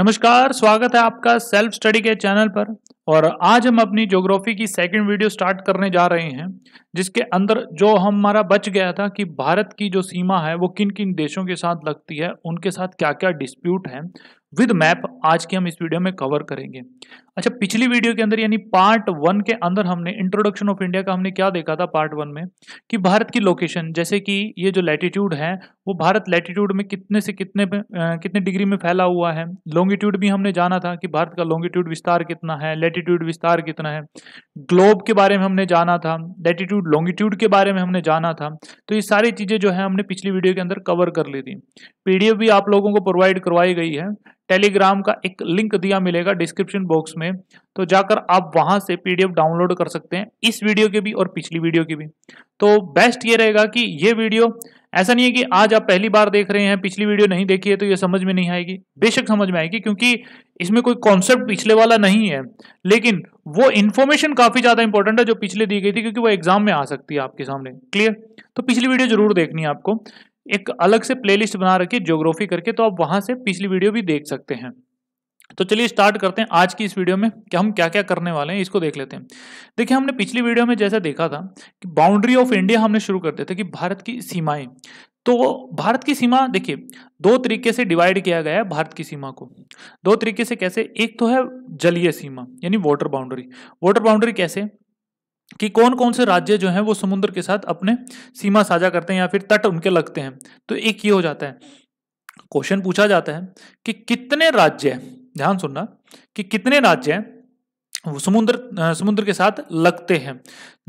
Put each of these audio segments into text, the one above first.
नमस्कार स्वागत है आपका सेल्फ स्टडी के चैनल पर और आज हम अपनी ज्योग्राफी की सेकंड वीडियो स्टार्ट करने जा रहे हैं जिसके अंदर जो हमारा बच गया था कि भारत की जो सीमा है वो किन किन देशों के साथ लगती है उनके साथ क्या क्या डिस्प्यूट है विद मैप आज की हम इस वीडियो में कवर करेंगे अच्छा पिछली वीडियो के अंदर यानी पार्ट वन के अंदर हमने इंट्रोडक्शन ऑफ इंडिया का हमने क्या देखा था पार्ट वन में कि भारत की लोकेशन जैसे कि ये जो लैटिट्यूड है वो भारत लैटिट्यूड में कितने से कितने आ, कितने डिग्री में फैला हुआ है लॉन्गिट्यूड भी हमने जाना था कि भारत का लॉन्गिट्यूड विस्तार कितना है लेटीट्यूड विस्तार कितना है ग्लोब के बारे में हमने जाना था लेटीट्यूड लॉन्गिट्यूड के बारे में हमने जाना था तो ये सारी चीज़ें जो है हमने पिछली वीडियो के अंदर कवर कर ली थी पी भी आप लोगों को प्रोवाइड करवाई गई है टेलीग्राम का एक लिंक दिया मिलेगा डिस्क्रिप्शन बॉक्स में में तो जाकर आप वहां से पीडीएफ डाउनलोड कर सकते हैं इस वीडियो के भी और पिछली वीडियो की भी तो बेस्ट ये रहेगा कि ये वीडियो ऐसा नहीं है कि आज आप पहली बार देख रहे हैं पिछली वीडियो नहीं देखी है तो ये समझ में नहीं आएगी बेशक समझ में आएगी क्योंकि इसमें कोई कॉन्सेप्ट पिछले वाला नहीं है लेकिन वो इन्फॉर्मेशन काफी ज्यादा इंपॉर्टेंट है जो पिछले दी गई थी क्योंकि वो एग्जाम में आ सकती है आपके सामने क्लियर तो पिछली वीडियो जरूर देखनी है आपको एक अलग से प्लेलिस्ट बना रखिए ज्योग्राफी करके तो आप वहां से पिछली वीडियो भी देख सकते हैं तो चलिए स्टार्ट करते हैं आज की इस वीडियो में कि हम क्या क्या करने वाले हैं इसको देख लेते हैं देखिए हमने पिछली वीडियो में जैसा देखा था कि बाउंड्री ऑफ इंडिया हमने शुरू करते थे कि भारत की सीमाएं तो भारत की सीमा देखिए दो तरीके से डिवाइड किया गया है भारत की सीमा को दो तरीके से कैसे एक तो है जलीय सीमा यानी वाटर बाउंड्री वाटर बाउंड्री कैसे कि कौन कौन से राज्य जो हैं वो समुद्र के साथ अपने सीमा साझा करते हैं या फिर तट उनके लगते हैं तो एक ये हो जाता है क्वेश्चन पूछा जाता है कि कितने राज्य ध्यान सुनना कि कितने राज्य हैं समुद्र समुद्र के साथ लगते हैं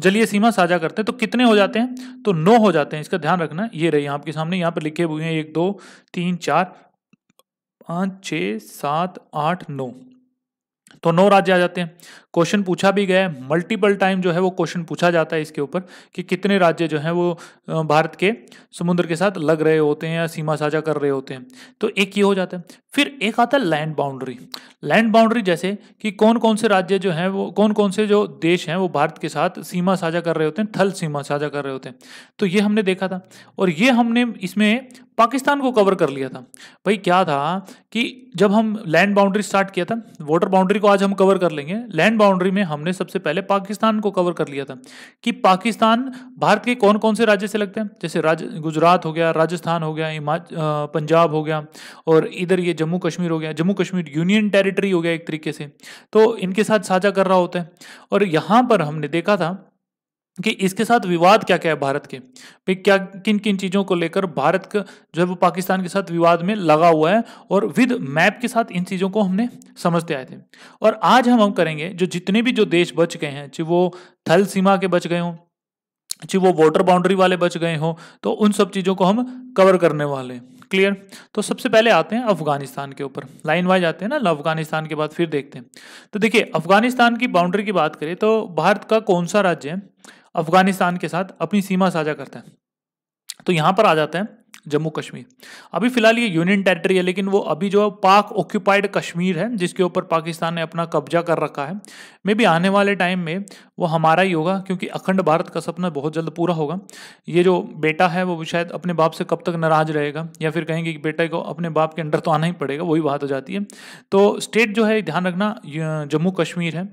जलीय सीमा साझा करते हैं तो कितने हो जाते हैं तो नौ हो जाते हैं इसका ध्यान रखना ये रही आपके सामने यहाँ पर लिखे हुए हैं एक दो तीन चार पाँच छ सात आठ नौ तो नौ राज्य आ जाते हैं क्वेश्चन पूछा भी गया है मल्टीपल टाइम जो है वो क्वेश्चन पूछा जाता है इसके ऊपर कि कितने राज्य जो हैं वो भारत के समुद्र के साथ लग रहे होते हैं या सीमा साझा कर रहे होते हैं तो एक ये हो जाता है फिर एक आता है लैंड बाउंड्री लैंड बाउंड्री जैसे कि कौन कौन से राज्य जो हैं वो कौन कौन से जो देश हैं वो भारत के साथ सीमा साझा कर रहे होते हैं थल सीमा साझा कर रहे होते हैं तो ये हमने देखा था और ये हमने इसमें पाकिस्तान को कवर कर लिया था भाई क्या था कि जब हम लैंड बाउंड्री स्टार्ट किया था वाटर बाउंड्री को आज हम कवर कर लेंगे लैंड बाउंड्री में हमने सबसे पहले पाकिस्तान को कवर कर लिया था कि पाकिस्तान भारत के कौन कौन से राज्य से लगते हैं जैसे राज गुजरात हो गया राजस्थान हो गया पंजाब हो गया और इधर ये जम्मू कश्मीर हो गया जम्मू कश्मीर यूनियन टेरिटरी हो गया एक तरीके से तो इनके साथ साझा कर रहा होता है और यहाँ पर हमने देखा था कि इसके साथ विवाद क्या क्या है भारत के भाई क्या किन किन चीज़ों को लेकर भारत का जो है वो पाकिस्तान के साथ विवाद में लगा हुआ है और विद मैप के साथ इन चीज़ों को हमने समझते आए थे और आज हम हम करेंगे जो जितने भी जो देश बच गए हैं चाहे वो थल सीमा के बच गए हों चाहे वो वाटर बाउंड्री वाले बच गए हों तो उन सब चीज़ों को हम कवर करने वाले हैं क्लियर तो सबसे पहले आते हैं अफगानिस्तान के ऊपर लाइन वाइज आते हैं ना अफगानिस्तान के बाद फिर देखते हैं तो देखिए अफगानिस्तान की बाउंड्री की बात करें तो भारत का कौन सा राज्य है अफगानिस्तान के साथ अपनी सीमा साझा करता है तो यहाँ पर आ जाता है जम्मू कश्मीर अभी फिलहाल ये यूनियन टेरिटरी है लेकिन वो अभी जो पाक ऑक्यूपाइड कश्मीर है जिसके ऊपर पाकिस्तान ने अपना कब्जा कर रखा है मे भी आने वाले टाइम में वो हमारा ही होगा क्योंकि अखंड भारत का सपना बहुत जल्द पूरा होगा ये जो बेटा है वो शायद अपने बाप से कब तक नाराज रहेगा या फिर कहेंगे कि बेटे को अपने बाप के अंडर तो आना ही पड़ेगा वही बात हो जाती है तो स्टेट जो है ध्यान रखना जम्मू कश्मीर है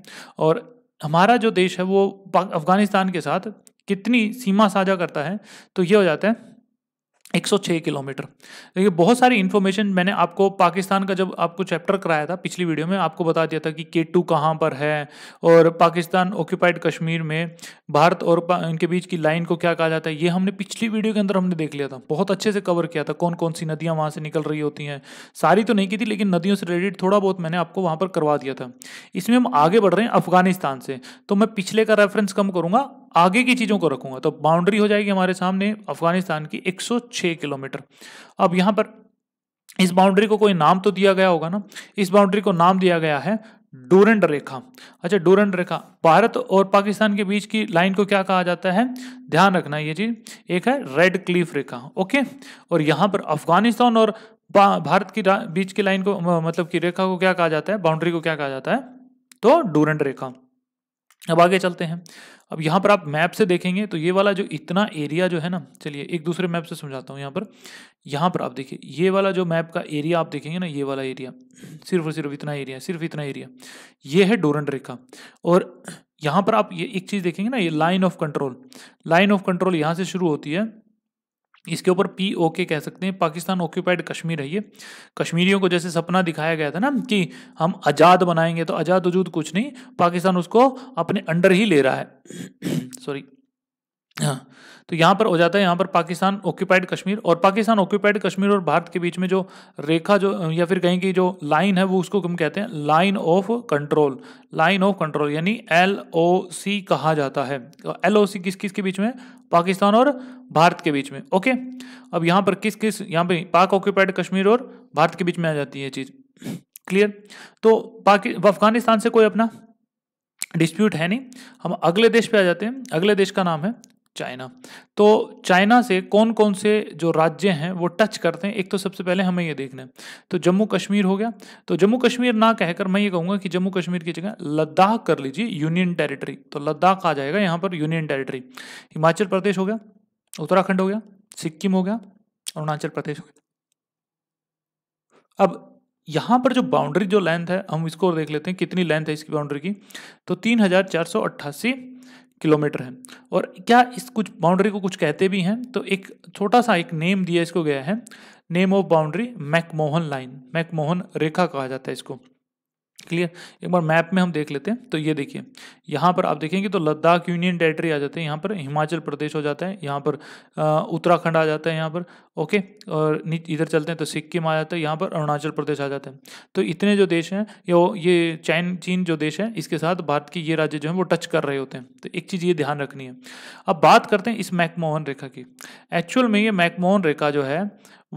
और हमारा जो देश है वो अफगानिस्तान के साथ कितनी सीमा साझा करता है तो ये हो जाता है 106 किलोमीटर देखिए बहुत सारी इन्फॉर्मेशन मैंने आपको पाकिस्तान का जब आपको चैप्टर कराया था पिछली वीडियो में आपको बता दिया था कि के टू कहाँ पर है और पाकिस्तान ऑक्यूपाइड कश्मीर में भारत और इनके बीच की लाइन को क्या कहा जाता है ये हमने पिछली वीडियो के अंदर हमने देख लिया था बहुत अच्छे से कवर किया था कौन कौन सी नदियाँ वहाँ से निकल रही होती हैं सारी तो नहीं की थी लेकिन नदियों से रिलेटेड थोड़ा बहुत मैंने आपको वहाँ पर करवा दिया था इसमें हम आगे बढ़ रहे हैं अफगानिस्तान से तो मैं पिछले का रेफरेंस कम करूँगा आगे की चीज़ों को रखूंगा तो बाउंड्री हो जाएगी हमारे सामने अफगानिस्तान की 106 किलोमीटर अब यहाँ पर इस बाउंड्री को कोई नाम तो दिया गया होगा ना इस बाउंड्री को नाम दिया गया है डोरेंड रेखा अच्छा डोरेंड रेखा भारत और पाकिस्तान के बीच की लाइन को क्या कहा जाता है ध्यान रखना ये चीज एक है रेड क्लीफ रेखा ओके और यहाँ पर अफगानिस्तान और भारत की बीच की लाइन को मतलब की रेखा को क्या कहा जाता है बाउंड्री को क्या कहा जाता है तो डोरेंड रेखा अब आगे चलते हैं अब यहाँ पर आप मैप से देखेंगे तो ये वाला जो इतना एरिया जो है ना चलिए एक दूसरे मैप से समझाता हूँ यहाँ पर यहाँ पर आप देखिए ये वाला जो मैप का एरिया आप देखेंगे ना ये वाला एरिया सिर्फ और सिर्फ इतना एरिया सिर्फ इतना एरिया ये है डोरेंट रेखा और यहाँ पर आप ये एक चीज़ देखेंगे ना ये line of control line of control यहाँ से शुरू होती है इसके ऊपर पी ओके कह सकते हैं पाकिस्तान ऑक्यूपाइड कश्मीर है ये कश्मीरियों को जैसे सपना दिखाया गया था ना कि हम आज़ाद बनाएंगे तो आज़ाद वजूद कुछ नहीं पाकिस्तान उसको अपने अंडर ही ले रहा है सॉरी हाँ तो यहाँ पर हो जाता है यहाँ पर पाकिस्तान ऑक्यूपाइड कश्मीर और पाकिस्तान ऑक्यूपाइड कश्मीर और भारत के बीच में जो रेखा जो या फिर कहीं की जो लाइन है वो उसको हम कहते हैं line of control line of control यानी एल ओ सी कहा जाता है एल ओ सी किस किस के बीच में पाकिस्तान और भारत के बीच में ओके अब यहाँ पर किस किस यहाँ पर पाक ऑक्यूपाइड कश्मीर और भारत के बीच में आ जाती है चीज़ क्लियर तो पाकि अफगानिस्तान से कोई अपना डिस्प्यूट है नहीं हम अगले देश पे आ जाते हैं अगले देश का नाम है चाइना तो चाइना से कौन कौन से जो राज्य हैं वो टच करते हैं एक तो सबसे पहले हमें ये देखना है तो जम्मू कश्मीर हो गया तो जम्मू कश्मीर ना कहकर मैं ये कहूँगा कि जम्मू कश्मीर की जगह लद्दाख कर लीजिए यूनियन टेरिटरी तो लद्दाख आ जाएगा यहाँ पर यूनियन टेरिटरी हिमाचल प्रदेश हो गया उत्तराखंड हो गया सिक्किम हो गया अरुणाचल प्रदेश हो गया अब यहाँ पर जो बाउंड्री जो लेंथ है हम इसको देख लेते हैं कितनी लेंथ है इसकी बाउंड्री की तो तीन हज़ार चार सौ अट्ठासी किलोमीटर है और क्या इस कुछ बाउंड्री को कुछ कहते भी हैं तो एक छोटा सा एक नेम दिया इसको गया है name of boundary McMahon line McMahon रेखा कहा जाता है इसको क्लियर एक बार मैप में हम देख लेते हैं तो ये देखिए यहाँ पर आप देखेंगे तो लद्दाख यूनियन टेरेटरी आ जाते हैं यहाँ पर हिमाचल प्रदेश हो जाता है यहाँ पर उत्तराखंड आ जाता है यहाँ पर ओके और इधर चलते हैं तो सिक्किम आ जाता है यहाँ पर अरुणाचल प्रदेश आ जाता है तो इतने जो देश हैं ये चाइन चीन जो देश है इसके साथ भारत की ये राज्य जो है वो टच कर रहे होते हैं तो एक चीज़ ये ध्यान रखनी है अब बात करते हैं इस मैकमोहन रेखा की एक्चुअल में ये मैकमोहन रेखा जो है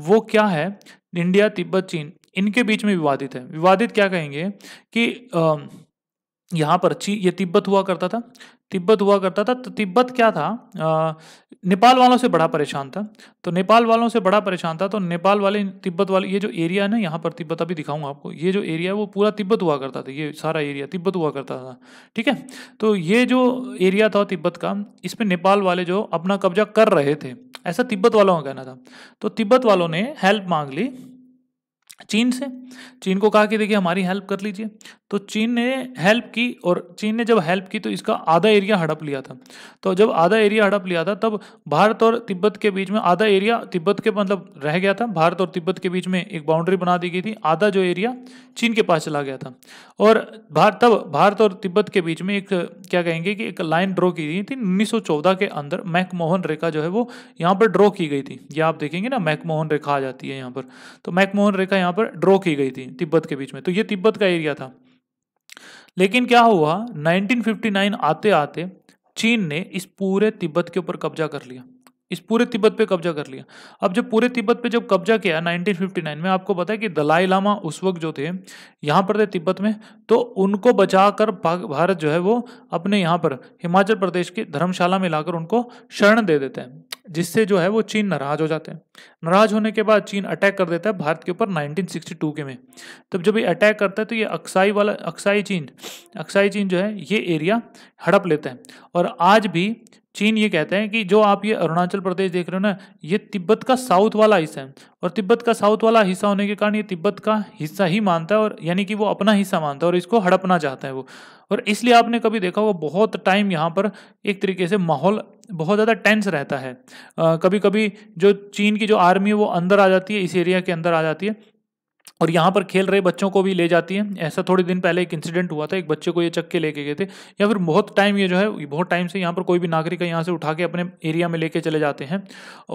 वो क्या है इंडिया तिब्बत चीन इनके बीच में विवादित है विवादित क्या कहेंगे कि यहाँ पर ची ये तिब्बत हुआ करता था तिब्बत हुआ करता था तो तिब्बत क्या था आ, नेपाल वालों से बड़ा परेशान था तो नेपाल वालों से बड़ा परेशान था तो नेपाल वाले तिब्बत वाले ये जो एरिया है ना यहाँ पर तिब्बत अभी दिखाऊंगा आपको ये जो एरिया है वो पूरा तिब्बत हुआ करता था ये सारा एरिया तिब्बत हुआ करता था ठीक है तो ये जो एरिया था तिब्बत का इस पर नेपाल वाले जो अपना कब्जा कर रहे थे ऐसा तिब्बत वालों का कहना था तो तिब्बत वालों ने हेल्प मांग ली चीन से चीन को कहा कि देखिए हमारी हेल्प कर लीजिए तो चीन ने हेल्प की और चीन ने जब हेल्प की तो इसका आधा एरिया हड़प लिया था तो जब आधा एरिया हड़प लिया था तब भारत और तिब्बत के बीच में आधा एरिया तिब्बत के मतलब रह गया था भारत और तिब्बत के बीच में एक बाउंड्री बना दी गई थी आधा जो एरिया चीन के पास चला गया था और भारत तब भारत और तिब्बत के बीच में एक क्या कहेंगे कि एक लाइन ड्रॉ की गई थी उन्नीस के अंदर मैकमोहन रेखा जो है वो यहाँ पर ड्रॉ की गई थी ये आप देखेंगे ना मैकमोहन रेखा आ जाती है यहाँ पर तो मैकमोहन रेखा यहाँ यहाँ पर ड्रॉ की गई थी तिब्बत के बीच में तो ये तिब्बत का एरिया था लेकिन क्या हुआ 1959 आते आते चीन ने इस पूरे तिब्बत के ऊपर कब्जा कर लिया इस पूरे तिब्बत पे कब्जा कर लिया अब जब पूरे तिब्बत पे जब कब्जा किया 1959 में आपको पता है कि दलाई लामा उस वक्त जो थे यहाँ पर थे तिब्बत में तो उनको बचाकर भारत जो है वो अपने यहाँ पर हिमाचल प्रदेश की धर्मशाला में लाकर उनको शरण दे देते हैं जिससे जो है वो चीन नाराज हो जाते हैं नाराज होने के बाद चीन अटैक कर देता है भारत के ऊपर 1962 के में तब जब ये अटैक करता है तो ये अक्साई वाला अक्साई चीन अक्साई चीन जो है ये एरिया हड़प लेता है और आज भी चीन ये कहते हैं कि जो आप ये अरुणाचल प्रदेश देख रहे हो ना ये तिब्बत का साउथ वाला हिस्सा है और तिब्बत का साउथ वाला हिस्सा होने के कारण ये तिब्बत का हिस्सा ही मानता है और यानी कि वो अपना हिस्सा मानता है और इसको हड़पना चाहता है वो और इसलिए आपने कभी देखा वो बहुत टाइम यहाँ पर एक तरीके से माहौल बहुत ज़्यादा टेंस रहता है आ, कभी कभी जो चीन की जो आर्मी है वो अंदर आ जाती है इस एरिया के अंदर आ जाती है और यहाँ पर खेल रहे बच्चों को भी ले जाती है ऐसा थोड़े दिन पहले एक इंसिडेंट हुआ था एक बच्चे को ये चक्के लेके गए थे या फिर बहुत टाइम ये जो है बहुत टाइम से यहाँ पर कोई भी नागरिक है यहाँ से उठा के अपने एरिया में लेके चले जाते हैं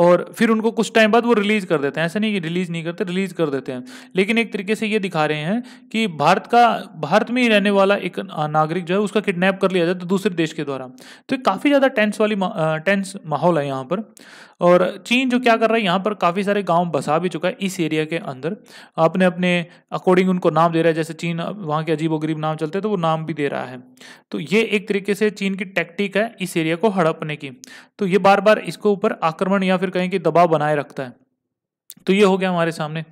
और फिर उनको कुछ टाइम बाद वो रिलीज़ कर देते हैं ऐसा नहीं कि रिलीज़ नहीं करते रिलीज़ कर देते हैं लेकिन एक तरीके से ये दिखा रहे हैं कि भारत का भारत में ही रहने वाला एक नागरिक जो है उसका किडनैप कर लिया जाता है दूसरे देश के द्वारा तो काफ़ी ज़्यादा टेंस वाली टेंस माहौल है यहाँ पर और चीन जो क्या कर रहा है यहाँ पर काफ़ी सारे गांव बसा भी चुका है इस एरिया के अंदर अपने अपने अकॉर्डिंग उनको नाम दे रहा है जैसे चीन वहाँ के अजीब गरीब नाम चलते हैं तो वो नाम भी दे रहा है तो ये एक तरीके से चीन की टैक्टिक है इस एरिया को हड़पने की तो ये बार बार इसको ऊपर आक्रमण या फिर कहें कि दबाव बनाए रखता है तो ये हो गया हमारे सामने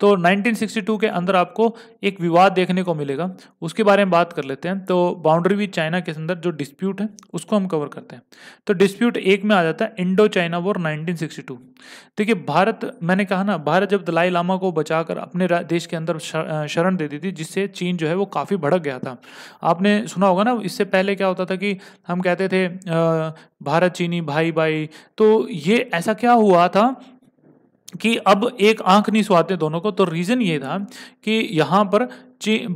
तो 1962 के अंदर आपको एक विवाद देखने को मिलेगा उसके बारे में बात कर लेते हैं तो बाउंड्री विद चाइना के अंदर जो डिस्प्यूट है उसको हम कवर करते हैं तो डिस्प्यूट एक में आ जाता है इंडो चाइना वॉर 1962 देखिए भारत मैंने कहा ना भारत जब दलाई लामा को बचाकर अपने देश के अंदर शरण दे दी थी जिससे चीन जो है वो काफ़ी भड़क गया था आपने सुना होगा ना इससे पहले क्या होता था कि हम कहते थे भारत चीनी भाई भाई तो ये ऐसा क्या हुआ था कि अब एक आंख नहीं सुहाते दोनों को तो रीज़न ये था कि यहाँ पर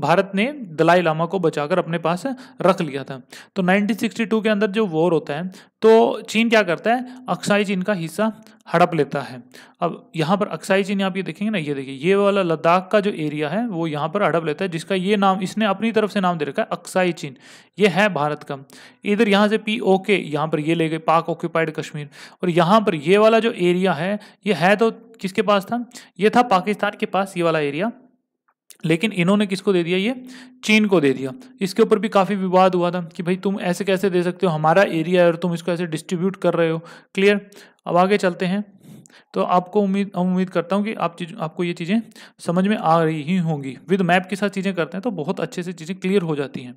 भारत ने दलाई लामा को बचाकर अपने पास रख लिया था तो 1962 के अंदर जो वॉर होता है तो चीन क्या करता है अक्साई चीन का हिस्सा हड़प लेता है अब यहाँ पर अक्साई चीन आप ये देखेंगे ना ये देखिए ये वाला लद्दाख का जो एरिया है वो यहाँ पर हड़प लेता है जिसका ये नाम इसने अपनी तरफ से नाम दे रखा है अक्साई चीन ये है भारत का इधर यहाँ से पी ओके यहाँ पर ये ले गए पाक ऑक्यूपाइड कश्मीर और यहाँ पर ये वाला जो एरिया है ये है तो किसके पास था ये था पाकिस्तान के पास ये वाला एरिया लेकिन इन्होंने किसको दे दिया ये चीन को दे दिया इसके ऊपर भी काफ़ी विवाद हुआ था कि भाई तुम ऐसे कैसे दे सकते हो हमारा एरिया है और तुम इसको ऐसे डिस्ट्रीब्यूट कर रहे हो क्लियर अब आगे चलते हैं तो आपको उम्मीद उम्मीद करता हूँ कि आप चीज आपको ये चीज़ें समझ में आ रही ही होंगी विद मैप के साथ चीज़ें करते हैं तो बहुत अच्छे से चीज़ें क्लियर हो जाती हैं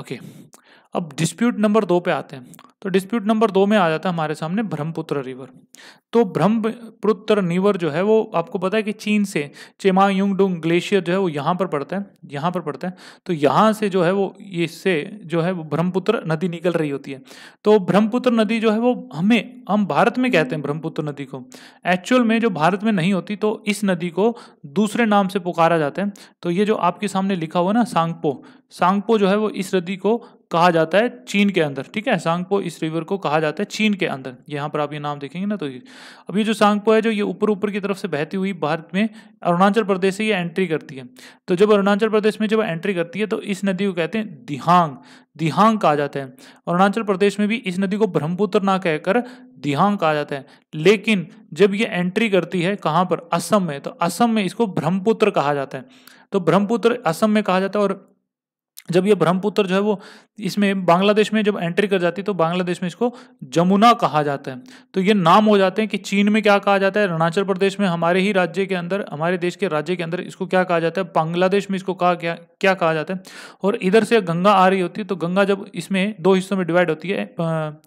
ओके अब डिस्प्यूट नंबर दो पे आते हैं तो डिस्प्यूट नंबर दो में आ जाता है हमारे सामने ब्रह्मपुत्र रिवर तो ब्रह्मपुत्र रिवर जो है वो आपको पता है कि चीन से डुंग ग्लेशियर जो है वो यहाँ पर पड़ता है यहाँ पर पड़ता है तो यहाँ से जो है वो इससे जो है वो ब्रह्मपुत्र नदी निकल रही होती है तो ब्रह्मपुत्र नदी जो है वो हमें हम भारत में कहते हैं ब्रह्मपुत्र नदी को एक्चुअल में जो भारत में नहीं होती तो इस नदी को दूसरे नाम से पुकारा जाता है तो ये जो आपके सामने लिखा हुआ ना सांगपो सांगपो जो है वो इस नदी को कहा जाता है चीन के अंदर ठीक है सांगपो इस रिवर को कहा जाता है चीन के अंदर यहाँ पर आप ये नाम देखेंगे ना तो ये अब ये जो सांगपो है जो ये ऊपर ऊपर की तरफ से बहती हुई भारत में अरुणाचल प्रदेश से ये एंट्री करती है तो जब अरुणाचल प्रदेश में जब एंट्री करती है तो इस नदी को कहते हैं दिहांग दिहांग कहा जाता है अरुणाचल प्रदेश में भी इस नदी को ब्रह्मपुत्र ना कहकर दिहांग कहा जाता है लेकिन जब ये एंट्री करती है कहाँ पर असम में तो असम में इसको ब्रह्मपुत्र कहा जाता है तो ब्रह्मपुत्र असम में कहा जाता है और जब ये ब्रह्मपुत्र जो है वो इसमें बांग्लादेश में जब एंट्री कर जाती है तो बांग्लादेश में इसको जमुना कहा जाता है तो ये नाम हो जाते हैं कि चीन में क्या कहा जाता है अरुणाचल प्रदेश में हमारे ही राज्य के अंदर हमारे देश के राज्य के अंदर इसको क्या कहा जाता है बांग्लादेश में इसको कहा क्या क्या कहा जाता है और इधर से गंगा आ रही होती है तो गंगा जब इसमें दो हिस्सों में डिवाइड होती है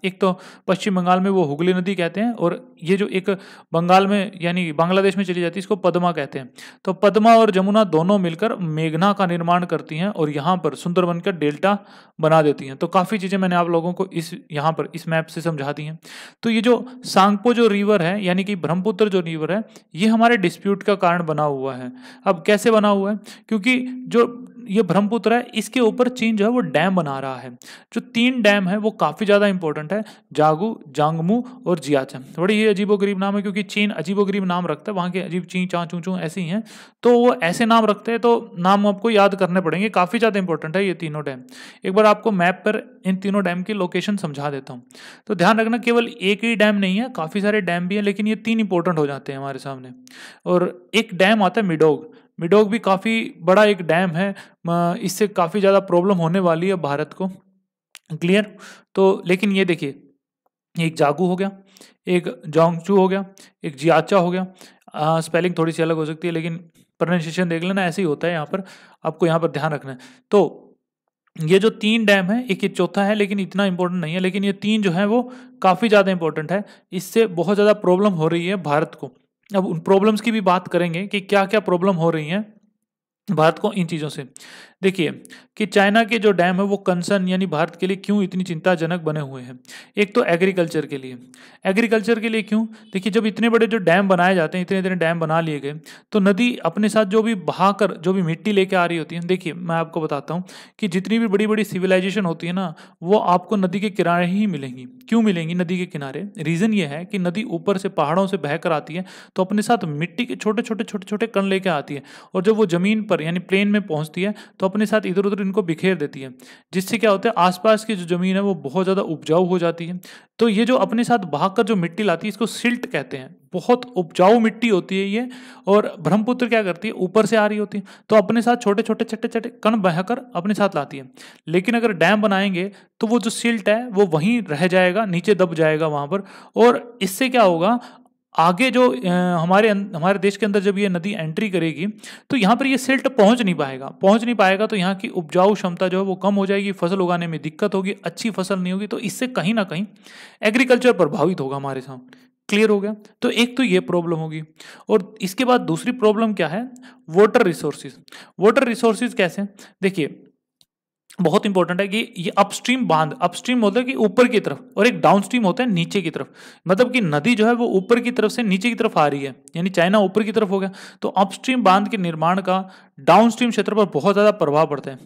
एक तो पश्चिम बंगाल में वो हुगली नदी कहते हैं और ये जो एक बंगाल में यानी बांग्लादेश में चली जाती है इसको पदमा कहते हैं तो पदमा और जमुना दोनों मिलकर मेघना का निर्माण करती हैं और यहाँ पर सुंदरबन का डेल्टा बना बना देती हैं तो काफ़ी चीज़ें मैंने आप लोगों को इस यहाँ पर इस मैप से समझा दी हैं तो ये जो सांगपो जो रिवर है यानी कि ब्रह्मपुत्र जो रिवर है ये हमारे डिस्प्यूट का कारण बना हुआ है अब कैसे बना हुआ है क्योंकि जो ये ब्रह्मपुत्र है इसके ऊपर चीन जो है वो डैम बना रहा है जो तीन डैम है वो काफ़ी ज़्यादा इंपॉर्टेंट है जागू जांगमू और जियाचम बड़े ये गरीब नाम है क्योंकि चीन अजीबो गरीब नाम रखता है वहां के अजीब ची चाँ चू चू ऐसे ही तो वो ऐसे नाम रखते हैं तो नाम आपको याद करने पड़ेंगे काफ़ी ज़्यादा इंपॉर्टेंट है ये तीनों डैम एक बार आपको मैप पर इन तीनों डैम की लोकेशन समझा देता हूँ तो ध्यान रखना केवल एक ही डैम नहीं है काफ़ी सारे डैम भी है लेकिन ये तीन इंपॉर्टेंट हो जाते हैं हमारे सामने और एक डैम आता है मिडोग मिडोग भी काफ़ी बड़ा एक डैम है इससे काफ़ी ज़्यादा प्रॉब्लम होने वाली है भारत को क्लियर तो लेकिन ये देखिए एक जागू हो गया एक जोंगचू हो गया एक जियाचा हो गया आ, स्पेलिंग थोड़ी सी अलग हो सकती है लेकिन प्रोनाउंसिएशन देख लेना ऐसे ही होता है यहाँ पर आपको यहाँ पर ध्यान रखना है तो ये जो तीन डैम है एक ये चौथा है लेकिन इतना इंपॉर्टेंट नहीं है लेकिन ये तीन जो है वो काफ़ी ज़्यादा इंपॉर्टेंट है इससे बहुत ज़्यादा प्रॉब्लम हो रही है भारत को अब उन प्रॉब्लम्स की भी बात करेंगे कि क्या क्या प्रॉब्लम हो रही हैं भारत को इन चीज़ों से देखिए कि चाइना के जो डैम है वो कंसर्न यानी भारत के लिए क्यों इतनी चिंताजनक बने हुए हैं एक तो एग्रीकल्चर के लिए एग्रीकल्चर के लिए क्यों देखिए जब इतने बड़े जो डैम बनाए जाते हैं इतने इतने डैम बना लिए गए तो नदी अपने साथ जो भी बहाकर जो भी मिट्टी लेके आ रही होती है देखिए मैं आपको बताता हूँ कि जितनी भी बड़ी बड़ी सिविलाइजेशन होती है ना वो आपको नदी के किनारे ही मिलेंगी क्यों मिलेंगी नदी के किनारे रीज़न ये है कि नदी ऊपर से पहाड़ों से बहकर आती है तो अपने साथ मिट्टी के छोटे छोटे छोटे छोटे कण लेके आती है और जब वो ज़मीन पर यानी प्लेन में पहुंचती है तो अपने साथ इधर उधर इनको बिखेर देती है जिससे क्या होता है आसपास की जो ज़मीन है वो बहुत ज़्यादा उपजाऊ हो जाती है तो ये जो अपने साथ बहाकर जो मिट्टी लाती है इसको सिल्ट कहते हैं बहुत उपजाऊ मिट्टी होती है ये और ब्रह्मपुत्र क्या करती है ऊपर से आ रही होती है तो अपने साथ छोटे छोटे चट्टे चट्टे कण बहकर अपने साथ लाती है लेकिन अगर डैम बनाएंगे तो वो जो सिल्ट है वो वहीं रह जाएगा नीचे दब जाएगा वहाँ पर और इससे क्या होगा आगे जो हमारे अं, हमारे देश के अंदर जब ये नदी एंट्री करेगी तो यहाँ पर ये सिल्ट पहुँच नहीं पाएगा पहुँच नहीं पाएगा तो यहाँ की उपजाऊ क्षमता जो है वो कम हो जाएगी फसल उगाने में दिक्कत होगी अच्छी फसल नहीं होगी तो इससे कहीं ना कहीं एग्रीकल्चर प्रभावित होगा हमारे साथ क्लियर हो गया तो एक तो ये प्रॉब्लम होगी और इसके बाद दूसरी प्रॉब्लम क्या है वाटर रिसोर्सेज वाटर रिसोर्सेज कैसे देखिए बहुत इंपॉर्टेंट है कि ये अपस्ट्रीम बांध अपस्ट्रीम होता है कि ऊपर की तरफ और एक डाउनस्ट्रीम होता है नीचे की तरफ मतलब कि नदी जो है वो ऊपर की तरफ से नीचे की तरफ आ रही है यानी चाइना ऊपर की तरफ हो गया तो अपस्ट्रीम बांध के निर्माण का डाउनस्ट्रीम क्षेत्र पर बहुत ज़्यादा प्रभाव पड़ता है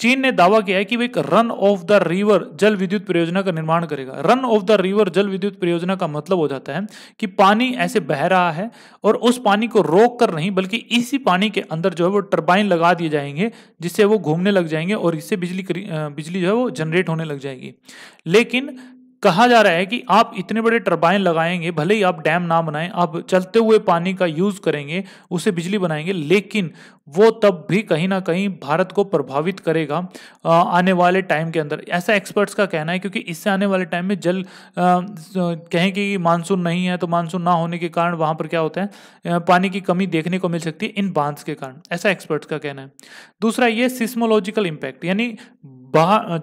चीन ने दावा किया है कि वो एक रन ऑफ द रिवर जल विद्युत परियोजना का निर्माण करेगा रन ऑफ द रिवर जल विद्युत परियोजना का मतलब हो जाता है कि पानी ऐसे बह रहा है और उस पानी को रोक कर नहीं बल्कि इसी पानी के अंदर जो है वो टर्बाइन लगा दिए जाएंगे जिससे वो घूमने लग जाएंगे और इससे बिजली बिजली जो है वो जनरेट होने लग जाएगी लेकिन कहा जा रहा है कि आप इतने बड़े टर्बाइन लगाएंगे भले ही आप डैम ना बनाएं आप चलते हुए पानी का यूज़ करेंगे उसे बिजली बनाएंगे लेकिन वो तब भी कहीं ना कहीं भारत को प्रभावित करेगा आने वाले टाइम के अंदर ऐसा एक्सपर्ट्स का कहना है क्योंकि इससे आने वाले टाइम में जल कहें कि मानसून नहीं है तो मानसून ना होने के कारण वहाँ पर क्या होता है पानी की कमी देखने को मिल सकती है इन बांध के कारण ऐसा एक्सपर्ट्स का कहना है दूसरा ये सिस्मोलॉजिकल इम्पैक्ट यानी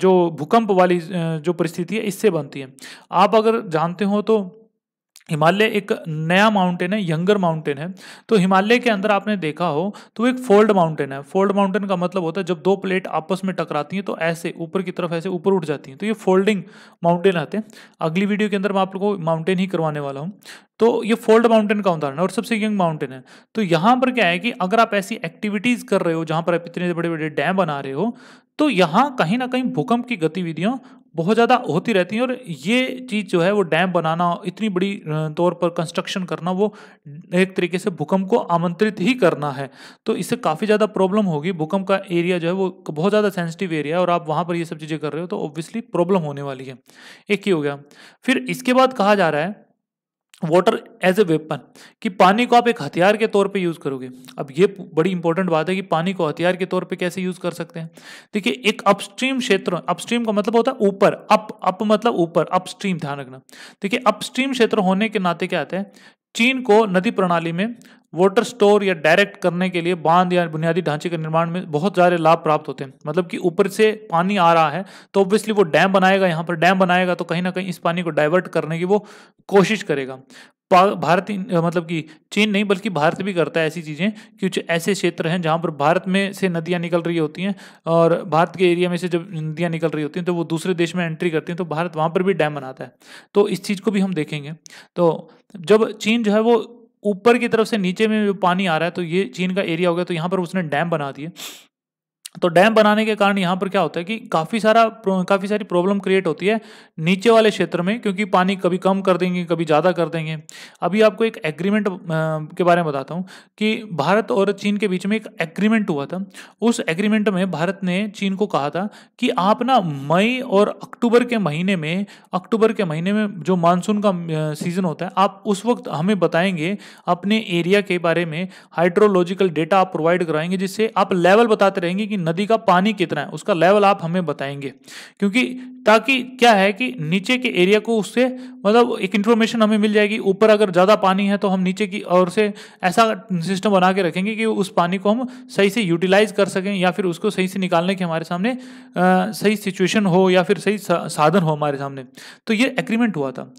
जो भूकंप वाली जो परिस्थिति है इससे बनती है आप अगर जानते हो तो हिमालय एक नया माउंटेन है यंगर माउंटेन है तो हिमालय के अंदर आपने देखा हो तो एक फोल्ड माउंटेन है फोल्ड माउंटेन का मतलब होता है जब दो प्लेट आपस में टकराती हैं तो ऐसे ऊपर की तरफ ऐसे ऊपर उठ जाती हैं तो ये फोल्डिंग माउंटेन आते हैं अगली वीडियो के अंदर मैं आप लोगों को माउंटेन ही करवाने वाला हूँ तो ये फोल्ड माउंटेन का उदाहरण है और सबसे यंग माउंटेन है तो यहाँ पर क्या है कि अगर आप ऐसी एक्टिविटीज़ कर रहे हो जहाँ पर आप इतने बड़े बड़े डैम बना रहे हो तो यहाँ कहीं ना कहीं भूकंप की गतिविधियाँ बहुत ज़्यादा होती रहती हैं और ये चीज़ जो है वो डैम बनाना इतनी बड़ी तौर पर कंस्ट्रक्शन करना वो एक तरीके से भूकंप को आमंत्रित ही करना है तो इससे काफ़ी ज़्यादा प्रॉब्लम होगी भूकंप का एरिया जो है वो बहुत ज़्यादा सेंसिटिव एरिया है और आप वहाँ पर ये सब चीज़ें कर रहे हो तो ऑब्वियसली प्रॉब्लम होने वाली है एक ही हो गया फिर इसके बाद कहा जा रहा है वाटर एज ए वेपन कि पानी को आप एक हथियार के तौर पे यूज़ करोगे अब ये बड़ी इंपॉर्टेंट बात है कि पानी को हथियार के तौर पे कैसे यूज़ कर सकते हैं देखिए एक अपस्ट्रीम क्षेत्र अपस्ट्रीम का मतलब होता है ऊपर अप अप मतलब ऊपर अपस्ट्रीम ध्यान रखना देखिए अपस्ट्रीम क्षेत्र होने के नाते क्या आते हैं चीन को नदी प्रणाली में वाटर स्टोर या डायरेक्ट करने के लिए बांध या बुनियादी ढांचे के निर्माण में बहुत सारे लाभ प्राप्त होते हैं मतलब कि ऊपर से पानी आ रहा है तो ऑब्वियसली वो डैम बनाएगा यहाँ पर डैम बनाएगा तो कहीं ना कहीं इस पानी को डाइवर्ट करने की वो कोशिश करेगा भारत मतलब कि चीन नहीं बल्कि भारत भी करता है ऐसी चीज़ें कि कुछ ऐसे क्षेत्र हैं जहाँ पर भारत में से नदियाँ निकल रही होती हैं और भारत के एरिया में से जब नदियाँ निकल रही होती हैं तो वो दूसरे देश में एंट्री करती हैं तो भारत वहाँ पर भी डैम बनाता है तो इस चीज़ को भी हम देखेंगे तो जब चीन जो है वो ऊपर की तरफ से नीचे में जो पानी आ रहा है तो ये चीन का एरिया हो गया तो यहाँ पर उसने डैम बना दिए तो डैम बनाने के कारण यहाँ पर क्या होता है कि काफ़ी सारा काफ़ी सारी प्रॉब्लम क्रिएट होती है नीचे वाले क्षेत्र में क्योंकि पानी कभी कम कर देंगे कभी ज़्यादा कर देंगे अभी आपको एक एग्रीमेंट के बारे में बताता हूँ कि भारत और चीन के बीच में एक एग्रीमेंट हुआ था उस एग्रीमेंट में भारत ने चीन को कहा था कि आप ना मई और अक्टूबर के महीने में अक्टूबर के महीने में जो मानसून का सीज़न होता है आप उस वक्त हमें बताएंगे अपने एरिया के बारे में हाइड्रोलॉजिकल डेटा आप प्रोवाइड कराएंगे जिससे आप लेवल बताते रहेंगे कि नदी का पानी कितना है उसका लेवल आप हमें बताएंगे क्योंकि ताकि क्या है कि नीचे के एरिया को उससे मतलब एक इन्फॉर्मेशन हमें मिल जाएगी ऊपर अगर ज़्यादा पानी है तो हम नीचे की ओर से ऐसा सिस्टम बना के रखेंगे कि उस पानी को हम सही से यूटिलाइज कर सकें या फिर उसको सही से निकालने की हमारे सामने आ, सही सिचुएशन हो या फिर सही साधन हो हमारे सामने तो ये एग्रीमेंट हुआ था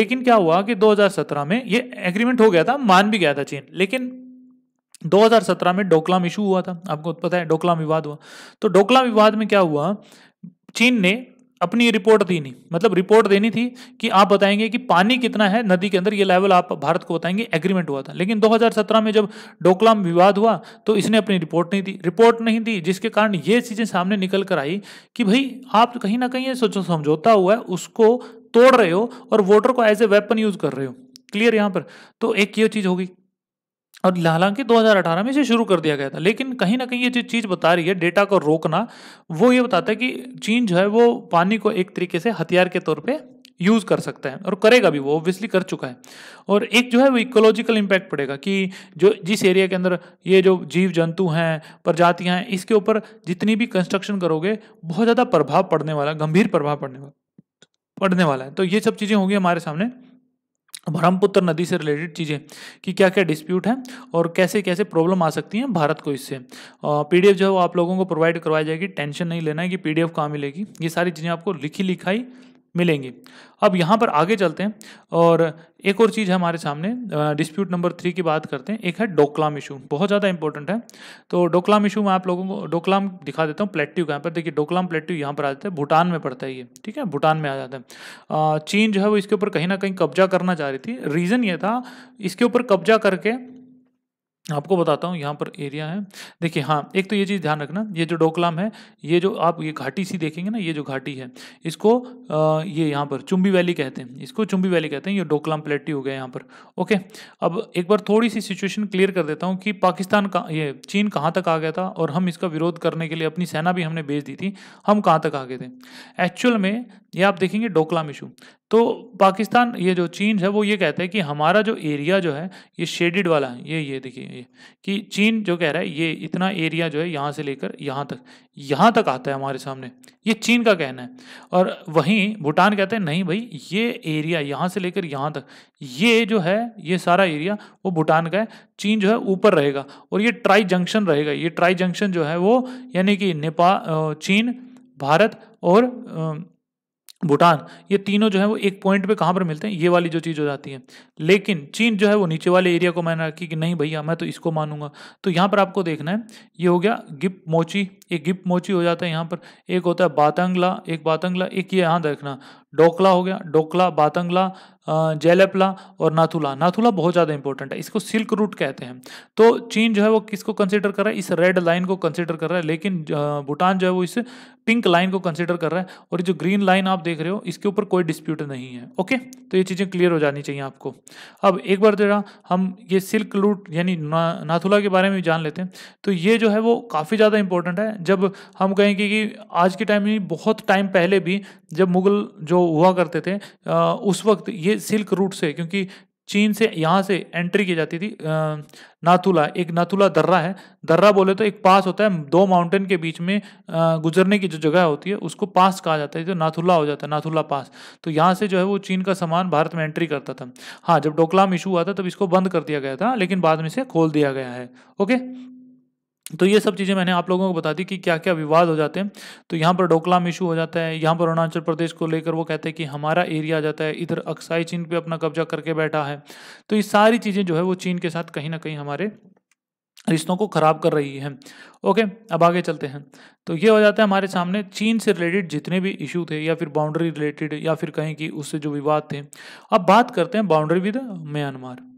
लेकिन क्या हुआ कि दो में ये एग्रीमेंट हो गया था मान भी गया था चीन लेकिन 2017 में डोकलाम इशू हुआ था आपको पता है डोकलाम विवाद हुआ तो डोकलाम विवाद में क्या हुआ चीन ने अपनी रिपोर्ट दी नहीं मतलब रिपोर्ट देनी थी कि आप बताएंगे कि पानी कितना है नदी के अंदर ये लेवल आप भारत को बताएंगे एग्रीमेंट हुआ था लेकिन 2017 में जब डोकलाम विवाद हुआ तो इसने अपनी रिपोर्ट नहीं दी रिपोर्ट नहीं दी जिसके कारण ये चीज़ें सामने निकल कर आई कि भाई आप कहीं ना कहीं सोचो समझौता हुआ है उसको तोड़ रहे हो और वोटर को एज ए वेपन यूज़ कर रहे हो क्लियर यहाँ पर तो एक ये चीज़ होगी और हालांकि 2018 में इसे शुरू कर दिया गया था लेकिन कहीं ना कहीं ये जो चीज़ बता रही है डेटा को रोकना वो ये बताता है कि चीन जो है वो पानी को एक तरीके से हथियार के तौर पे यूज़ कर सकता है और करेगा भी वो ऑब्वियसली कर चुका है और एक जो है वो इकोलॉजिकल इम्पैक्ट पड़ेगा कि जो जिस एरिया के अंदर ये जो जीव जंतु हैं प्रजातियाँ हैं इसके ऊपर जितनी भी कंस्ट्रक्शन करोगे बहुत ज़्यादा प्रभाव पड़ने वाला गंभीर प्रभाव पड़ने वाला पड़ने वाला है तो ये सब चीज़ें होंगी हमारे सामने ब्रह्मपुत्र नदी से रिलेटेड चीज़ें कि क्या क्या डिस्प्यूट हैं और कैसे कैसे प्रॉब्लम आ सकती हैं भारत को इससे पीडीएफ जो है वो आप लोगों को प्रोवाइड करवाई जाएगी टेंशन नहीं लेना है कि पीडीएफ कहाँ मिलेगी ये सारी चीज़ें आपको लिखी लिखाई मिलेंगी अब यहाँ पर आगे चलते हैं और एक और चीज़ है हमारे सामने डिस्प्यूट नंबर थ्री की बात करते हैं एक है डोकलाम इशू बहुत ज़्यादा इंपॉर्टेंट है तो डोकलाम इशू मैं आप लोगों को डोकलाम दिखा देता हूँ प्लेट्यू यहाँ पर देखिए डोकलाम प्लेट्यू यहाँ पर आ जाता है भूटान में पड़ता है ये ठीक है भूटान में आ जाता है चीन जो है वो इसके ऊपर कहीं ना कहीं कब्जा करना चाह रही थी रीज़न ये था इसके ऊपर कब्जा करके आपको बताता हूँ यहाँ पर एरिया है देखिए हाँ एक तो ये चीज़ ध्यान रखना ये जो डोकलाम है ये जो आप ये घाटी सी देखेंगे ना ये जो घाटी है इसको आ, ये यहाँ पर चुंबी वैली कहते हैं इसको चुंबी वैली कहते हैं ये डोकलाम प्लेटी हो गया यहाँ पर ओके अब एक बार थोड़ी सी सिचुएशन क्लियर कर देता हूँ कि पाकिस्तान का ये चीन कहाँ तक आ गया था और हम इसका विरोध करने के लिए अपनी सेना भी हमने भेज दी थी हम कहाँ तक आ गए थे एक्चुअल में ये आप देखेंगे डोकलाम इशू तो पाकिस्तान ये जो चीन है वो ये कहता है कि हमारा जो एरिया जो है ये शेडिड वाला है ये ये देखिए ये कि चीन जो कह रहा है ये इतना एरिया जो है यहाँ से लेकर यहाँ तक यहाँ तक आता है हमारे सामने ये चीन का कहना है और वहीं भूटान कहते हैं नहीं भाई ये एरिया यहाँ से लेकर यहाँ तक ये जो है ये सारा एरिया वो भूटान का है चीन जो है ऊपर रहेगा और ये ट्राई जंक्शन रहेगा ये ट्राई जंक्शन जो है वो यानी कि नेपाल चीन भारत और भूटान ये तीनों जो है वो एक पॉइंट पे कहाँ पर मिलते हैं ये वाली जो चीज़ हो जाती है लेकिन चीन जो है वो नीचे वाले एरिया को मैंने रखी कि नहीं भैया मैं तो इसको मानूंगा तो यहाँ पर आपको देखना है ये हो गया गिप मोची एक गिप मोची हो जाता है यहाँ पर एक होता है बातंगला एक बातंगला एक ये यहाँ देखना डोकला हो गया डोकला बातंगला जेलेपला और नाथुला नाथुला बहुत ज़्यादा इंपॉर्टेंट है इसको सिल्क रूट कहते हैं तो चीन जो है वो किसको कंसिडर कर रहा है इस रेड लाइन को कंसिडर कर रहा है लेकिन भूटान जो है वो इस पिंक लाइन को कंसिडर कर रहा है और जो ग्रीन लाइन आप देख रहे हो इसके ऊपर कोई डिस्प्यूट नहीं है ओके तो ये चीज़ें क्लियर हो जानी चाहिए आपको अब एक बार जरा हम ये सिल्क रूट यानी नाथुला के बारे में जान लेते हैं तो ये जो है वो काफ़ी ज़्यादा इंपॉर्टेंट है जब हम कहेंगे कि आज के टाइम में बहुत टाइम पहले भी जब मुगल जो हुआ करते थे उस वक्त ये सिल्क रूट से क्योंकि चीन से यहाँ से एंट्री की जाती थी नाथुला एक नाथुला दर्रा है दर्रा बोले तो एक पास होता है दो माउंटेन के बीच में गुजरने की जो जगह होती है उसको पास कहा जाता है जो नाथुला हो जाता है नाथुला पास तो यहाँ से जो है वो चीन का सामान भारत में एंट्री करता था हाँ जब डोकलाम इशू हुआ था तब इसको बंद कर दिया गया था लेकिन बाद में इसे खोल दिया गया है ओके तो ये सब चीज़ें मैंने आप लोगों को बता दी कि क्या क्या विवाद हो जाते हैं तो यहाँ पर डोकलाम इशू हो जाता है यहाँ पर अरुणाचल प्रदेश को लेकर वो कहते हैं कि हमारा एरिया आ जाता है इधर अक्साई चीन पे अपना कब्जा करके बैठा है तो ये सारी चीज़ें जो है वो चीन के साथ कहीं ना कहीं हमारे रिश्तों को ख़राब कर रही है ओके अब आगे चलते हैं तो ये हो जाता है हमारे सामने चीन से रिलेटेड जितने भी इशू थे या फिर बाउंड्री रिलेटेड या फिर कहीं कि उससे जो विवाद थे अब बात करते हैं बाउंड्री विद म्यांमार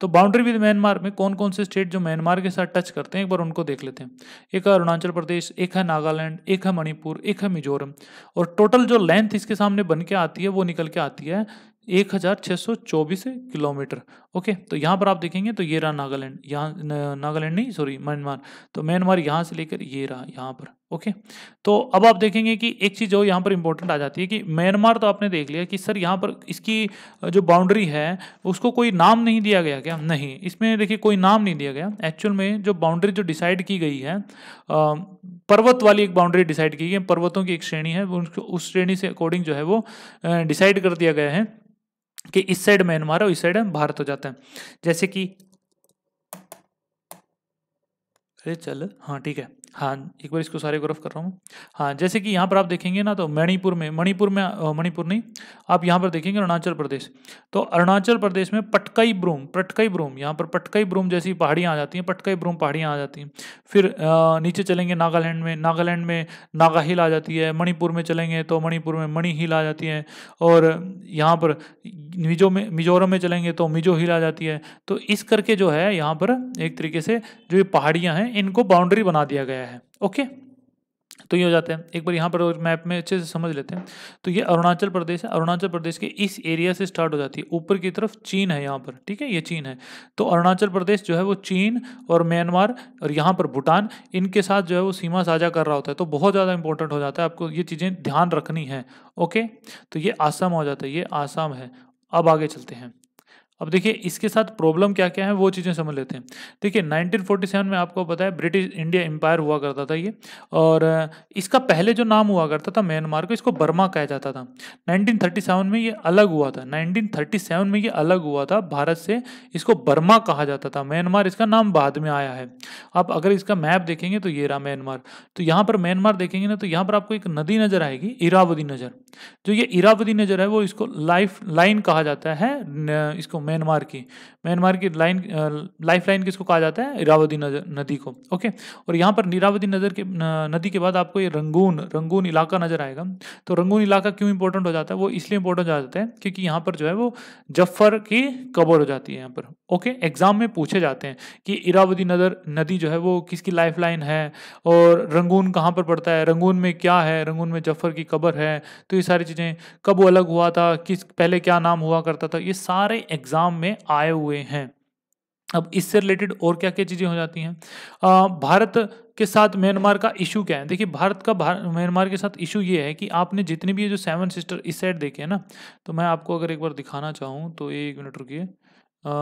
तो बाउंड्री विद म्यांमार में कौन कौन से स्टेट जो म्यांमार के साथ टच करते हैं एक बार उनको देख लेते हैं एक है अरुणाचल प्रदेश एक है नागालैंड एक है मणिपुर एक है मिजोरम और टोटल जो लेंथ इसके सामने बन के आती है वो निकल के आती है 1624 किलोमीटर ओके तो यहाँ पर आप देखेंगे तो ये रहा नागालैंड यहाँ नागालैंड नहीं सॉरी म्यांमार तो म्यांमार यहाँ से लेकर ये रहा यहाँ पर ओके तो अब आप देखेंगे कि एक चीज़ जो यहाँ पर इंपॉर्टेंट आ जाती है कि म्यांमार तो आपने देख लिया कि सर यहाँ पर इसकी जो बाउंड्री है उसको कोई नाम नहीं दिया गया क्या नहीं इसमें देखिए कोई नाम नहीं दिया गया एक्चुअल में जो बाउंड्री जो डिसाइड की गई है पर्वत वाली एक बाउंड्री डिसाइड की गई पर्वतों की एक श्रेणी है उस श्रेणी से अकॉर्डिंग जो है वो डिसाइड कर दिया गया है कि इस साइड म्यांमार और इस साइड भारत हो जाता है जैसे कि अरे चल हाँ ठीक है हाँ एक बार इसको सारे को रफ कर रहा हूँ हाँ जैसे कि यहाँ पर आप देखेंगे ना तो मणिपुर में मणिपुर में मणिपुर नहीं आप यहाँ पर देखेंगे अरुणाचल प्रदेश तो अरुणाचल प्रदेश में पटकाई ब्रूम पटकाई ब्रूम यहाँ पर पटकाई ब्रूम जैसी पहाड़ियाँ आ जाती हैं पटकाई ब्रूम पहाड़ियाँ आ जाती हैं फिर आ, नीचे चलेंगे नागालैंड में नागालैंड में नागा हिल आ जाती है मणिपुर में चलेंगे तो मणिपुर में मणि हिल आ जाती है और यहाँ पर मिजो में मिजोरम में चलेंगे तो मिजो हिल आ जाती है तो इस करके जो है यहाँ पर एक तरीके से जो ये पहाड़ियाँ हैं इनको बाउंड्री बना दिया गया गया है ओके तो ये हो जाते हैं एक बार यहाँ पर मैप में अच्छे से समझ लेते हैं तो ये अरुणाचल प्रदेश है अरुणाचल प्रदेश के इस एरिया से स्टार्ट हो जाती है ऊपर की तरफ चीन है यहाँ पर ठीक है ये चीन है तो अरुणाचल प्रदेश जो है वो चीन और म्यांमार और यहाँ पर भूटान इनके साथ जो है वो सीमा साझा कर रहा होता है तो बहुत ज़्यादा इंपॉर्टेंट हो जाता है आपको ये चीज़ें ध्यान रखनी है ओके तो ये आसाम हो जाता है ये आसाम है अब आगे चलते हैं अब देखिए इसके साथ प्रॉब्लम क्या क्या है वो चीज़ें समझ लेते हैं देखिए 1947 में आपको पता है ब्रिटिश इंडिया एम्पायर हुआ करता था ये और इसका पहले जो नाम हुआ करता था म्यांमार को इसको बर्मा कहा जाता था 1937 में ये अलग हुआ था 1937 में ये अलग हुआ था भारत से इसको बर्मा कहा जाता था म्यांमार इसका नाम बाद में आया है आप अगर इसका मैप देखेंगे तो ये रहा म्यांमार तो यहाँ पर म्यांमार देखेंगे ना तो यहाँ पर आपको एक नदी नज़र आएगी इरावदी नज़र जो ये इरावदी नज़र है वो इसको लाइफ लाइन कहा जाता है इसको म्यांमार की म्यांमार की लाइन लाइफ लाइन किसको कहा जाता है इरावदी नदी को ओके और यहाँ पर नीरावती नजर के नदी के बाद आपको ये रंगून रंगून इलाका नजर आएगा तो रंगून इलाका क्यों इंपॉर्टेंट हो जाता है वो इसलिए इंपॉर्टेंट हो जाता है क्योंकि यहाँ पर जो है वो जफर की कबर हो जाती है यहाँ पर ओके एग्जाम में पूछे जाते हैं कि इरावदी नजर नदी जो है वो किसकी लाइफ है और रंगून कहाँ पर पड़ता है रंगून में क्या है रंगून में जफर की कबर है तो ये सारी चीज़ें कब अलग हुआ था किस पहले क्या नाम हुआ करता था ये सारे एग्जाम एग्ज़ाम में आए हुए हैं अब इससे रिलेटेड और क्या क्या चीज़ें हो जाती हैं भारत के साथ म्यांमार का इशू क्या है देखिए भारत का म्यांमार के साथ इशू ये है कि आपने जितने भी ये जो सेवन सिस्टर इस साइड देखे हैं ना तो मैं आपको अगर एक बार दिखाना चाहूँ तो एक मिनट रुकिए आ,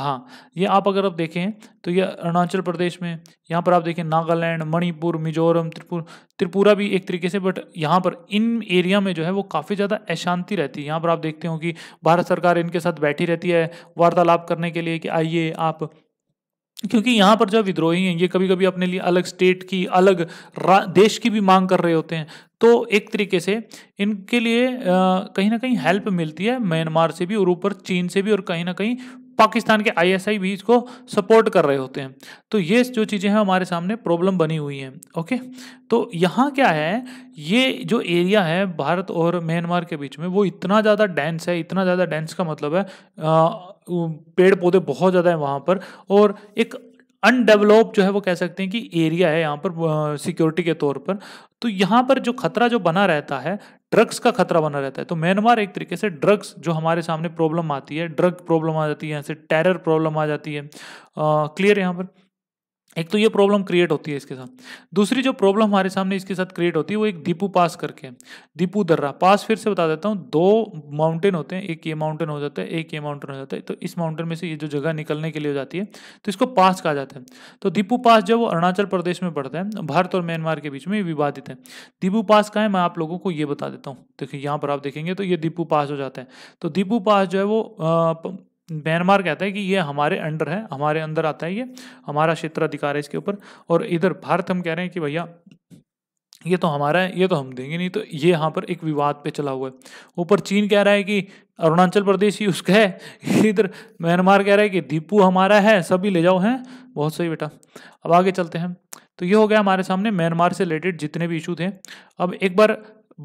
हाँ, ये आप अगर आप देखें तो ये अरुणाचल प्रदेश में, यहाँ पर आप देखें नागालैंड, मणिपुर, मिज़ोरम, त्रिपुर त्रिपुरा भी एक तरीके से बट यहाँ पर इन एरिया में जो है वो काफ़ी ज़्यादा अशांति रहती है। यहाँ पर आप देखते हो कि भारत सरकार इनके साथ बैठी रहती है वार्तालाप करने के लिए कि आइए आप क्योंकि यहाँ पर जो विद्रोही हैं ये कभी-कभी अपने लिए अलग स्टेट की, अलग देश की भी मांग कर रहे होते हैं। तो एक तरीके से इनके लिए कहीं ना कहीं हेल्प मिलती है म्यांमार से भी और ऊपर चीन से भी और कहीं ना कहीं पाकिस्तान के आईएसआई भी इसको सपोर्ट कर रहे होते हैं तो ये जो चीज़ें हैं हमारे सामने प्रॉब्लम बनी हुई हैं ओके तो यहाँ क्या है ये जो एरिया है भारत और म्यांमार के बीच में वो इतना ज़्यादा डेंस है इतना ज़्यादा डेंस का मतलब है पेड़ पौधे बहुत ज़्यादा हैं वहाँ पर और एक अनडेवलप जो है वो कह सकते हैं कि एरिया है यहाँ पर सिक्योरिटी के तौर पर तो यहाँ पर जो खतरा जो बना रहता है ड्रग्स का खतरा बना रहता है तो म्यांमार एक तरीके से ड्रग्स जो हमारे सामने प्रॉब्लम आती है ड्रग प्रॉब्लम आ जाती है यहाँ से टेरर प्रॉब्लम आ जाती है क्लियर यहाँ पर एक तो ये प्रॉब्लम क्रिएट होती है इसके साथ दूसरी जो प्रॉब्लम हमारे सामने इसके साथ क्रिएट होती है वो एक दीपू पास करके दीपू दर्रा पास फिर से बता देता हूँ दो माउंटेन होते हैं एक ये माउंटेन हो जाता है एक ये माउंटेन हो जाता है तो इस माउंटेन में से ये जो जगह निकलने के लिए हो जाती है तो इसको पास कहा जाता है तो दीपू पास जो वो अरुणाचल प्रदेश में पड़ता है भारत और म्यांमार के बीच में विवादित है दीपू पास का है मैं आप लोगों को ये बता देता हूँ देखिए यहाँ पर आप देखेंगे तो ये दीपू पास हो जाता है तो दीपू पास जो है वो म्यांमार कहता है कि ये हमारे अंडर है हमारे अंदर आता है ये हमारा क्षेत्र अधिकार है इसके ऊपर और इधर भारत हम कह रहे हैं कि भैया ये तो हमारा है ये तो हम देंगे नहीं तो ये यहाँ पर एक विवाद पे चला हुआ है ऊपर चीन कह रहा है कि अरुणाचल प्रदेश ही उसका है इधर म्यांमार कह रहा है कि दीपू हमारा है सभी ले जाओ हैं बहुत सही बेटा अब आगे चलते हैं तो ये हो गया हमारे सामने म्यांमार से रिलेटेड जितने भी इशू थे अब एक बार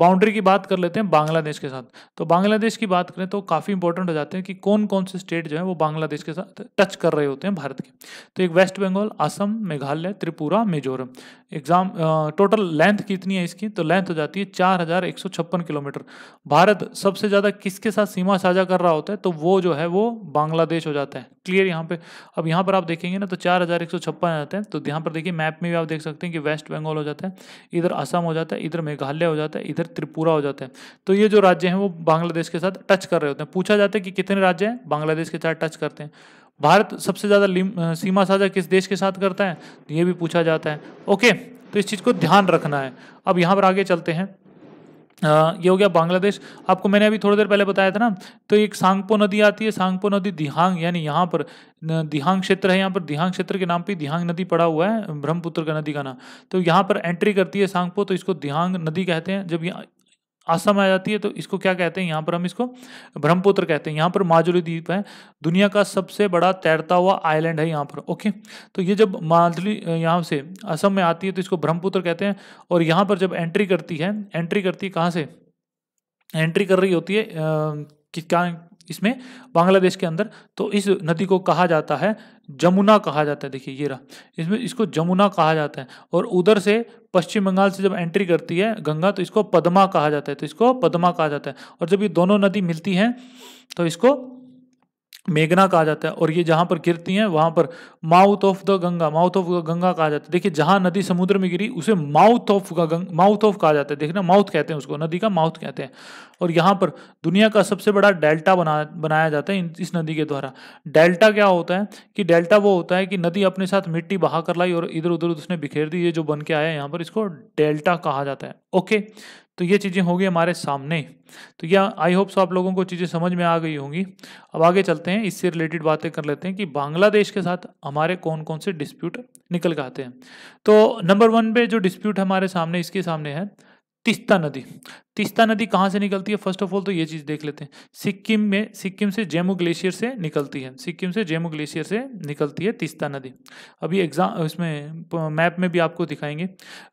बाउंड्री की बात कर लेते हैं बांग्लादेश के साथ तो बांग्लादेश की बात करें तो काफ़ी इंपॉर्टेंट हो जाते हैं कि कौन कौन से स्टेट जो है वो बांग्लादेश के साथ टच कर रहे होते हैं भारत के तो एक West Bengal Assam Meghalaya Tripura Mizoram exam total length कितनी है इसकी तो लेंथ हो जाती है चार हजार एक सौ छप्पन किलोमीटर भारत सबसे ज़्यादा किसके साथ सीमा साझा कर रहा होता है तो वो जो है वो बांग्लादेश हो जाता है क्लियर यहाँ पे अब यहाँ पर आप देखेंगे ना तो चार हजार एक सौ छप्पन आ जाते हैं तो यहाँ पर देखिए मैप में भी आप देख सकते हैं कि वेस्ट बंगाल हो जाता है इधर असम हो जाता है इधर मेघालय हो जाता है इधर त्रिपुरा हो जाता है तो ये जो राज्य हैं वो बांग्लादेश के साथ टच कर रहे होते हैं पूछा जाता है कि कितने राज्य हैं बांग्लादेश के साथ टच करते हैं भारत सबसे ज़्यादा सीमा साझा किस देश के साथ करता है ये भी पूछा जाता है ओके तो इस चीज़ को ध्यान रखना है अब यहाँ पर आगे चलते हैं आ, ये हो गया बांग्लादेश आपको मैंने अभी थोड़ी देर पहले बताया था ना तो एक सांगपो नदी आती है सांगपो नदी दिहांग यानी यहाँ पर दिहांग क्षेत्र है यहाँ पर दिहांग क्षेत्र के नाम पे दिहांग नदी पड़ा हुआ है ब्रह्मपुत्र का नदी का नाम तो यहाँ पर एंट्री करती है सांगपो तो इसको दिहांग नदी कहते हैं जब आसम आ जाती है तो इसको क्या कहते हैं यहाँ पर हम इसको ब्रह्मपुत्र कहते हैं यहाँ पर माजुली द्वीप है दुनिया का सबसे बड़ा तैरता हुआ आइलैंड है यहाँ पर ओके तो ये जब माजुली यहाँ से असम में आती है तो इसको ब्रह्मपुत्र कहते हैं और यहाँ पर जब एंट्री करती है एंट्री करती है कहाँ से एंट्री कर रही होती है कि क्या इसमें बांग्लादेश के अंदर तो इस नदी को कहा जाता है जमुना कहा जाता है देखिए ये रहा इसमें इसको जमुना कहा जाता है और उधर से पश्चिम बंगाल से जब एंट्री करती है गंगा तो इसको पद्मा कहा जाता है तो इसको पद्मा कहा जाता है और जब ये दोनों नदी मिलती हैं तो इसको मेघना कहा जाता है और ये जहाँ पर गिरती हैं वहाँ पर mouth of the Ganga mouth of Ganga कहा जाता है देखिए जहाँ नदी समुद्र में गिरी उसे माउथ ऑफ माउथ ऑफ कहा जाता है देखना माउथ कहते हैं उसको नदी का माउथ कहते हैं और यहाँ पर दुनिया का सबसे बड़ा डेल्टा बना बनाया जाता है इस नदी के द्वारा डेल्टा क्या होता है कि डेल्टा वो होता है कि नदी अपने साथ मिट्टी बहा कर लाई और इधर उधर उसने बिखेर दी ये जो बन के आया यहाँ पर इसको डेल्टा कहा जाता है ओके तो ये चीज़ें होगी हमारे सामने तो यह आई होप सो आप लोगों को चीज़ें समझ में आ गई होंगी अब आगे चलते हैं इससे रिलेटेड बातें कर लेते हैं कि बांग्लादेश के साथ हमारे कौन कौन से डिस्प्यूट निकल के आते हैं तो नंबर वन पे जो डिस्प्यूट हमारे सामने इसके सामने है तिस्ता नदी तीस्ता नदी कहाँ से निकलती है फर्स्ट ऑफ ऑल तो ये चीज़ देख लेते हैं सिक्किम में सिक्किम से जेमू ग्लेशियर से निकलती है सिक्किम से जेमू ग्लेशियर से निकलती है तीस्ता नदी अभी एग्जाम इसमें मैप में भी आपको दिखाएंगे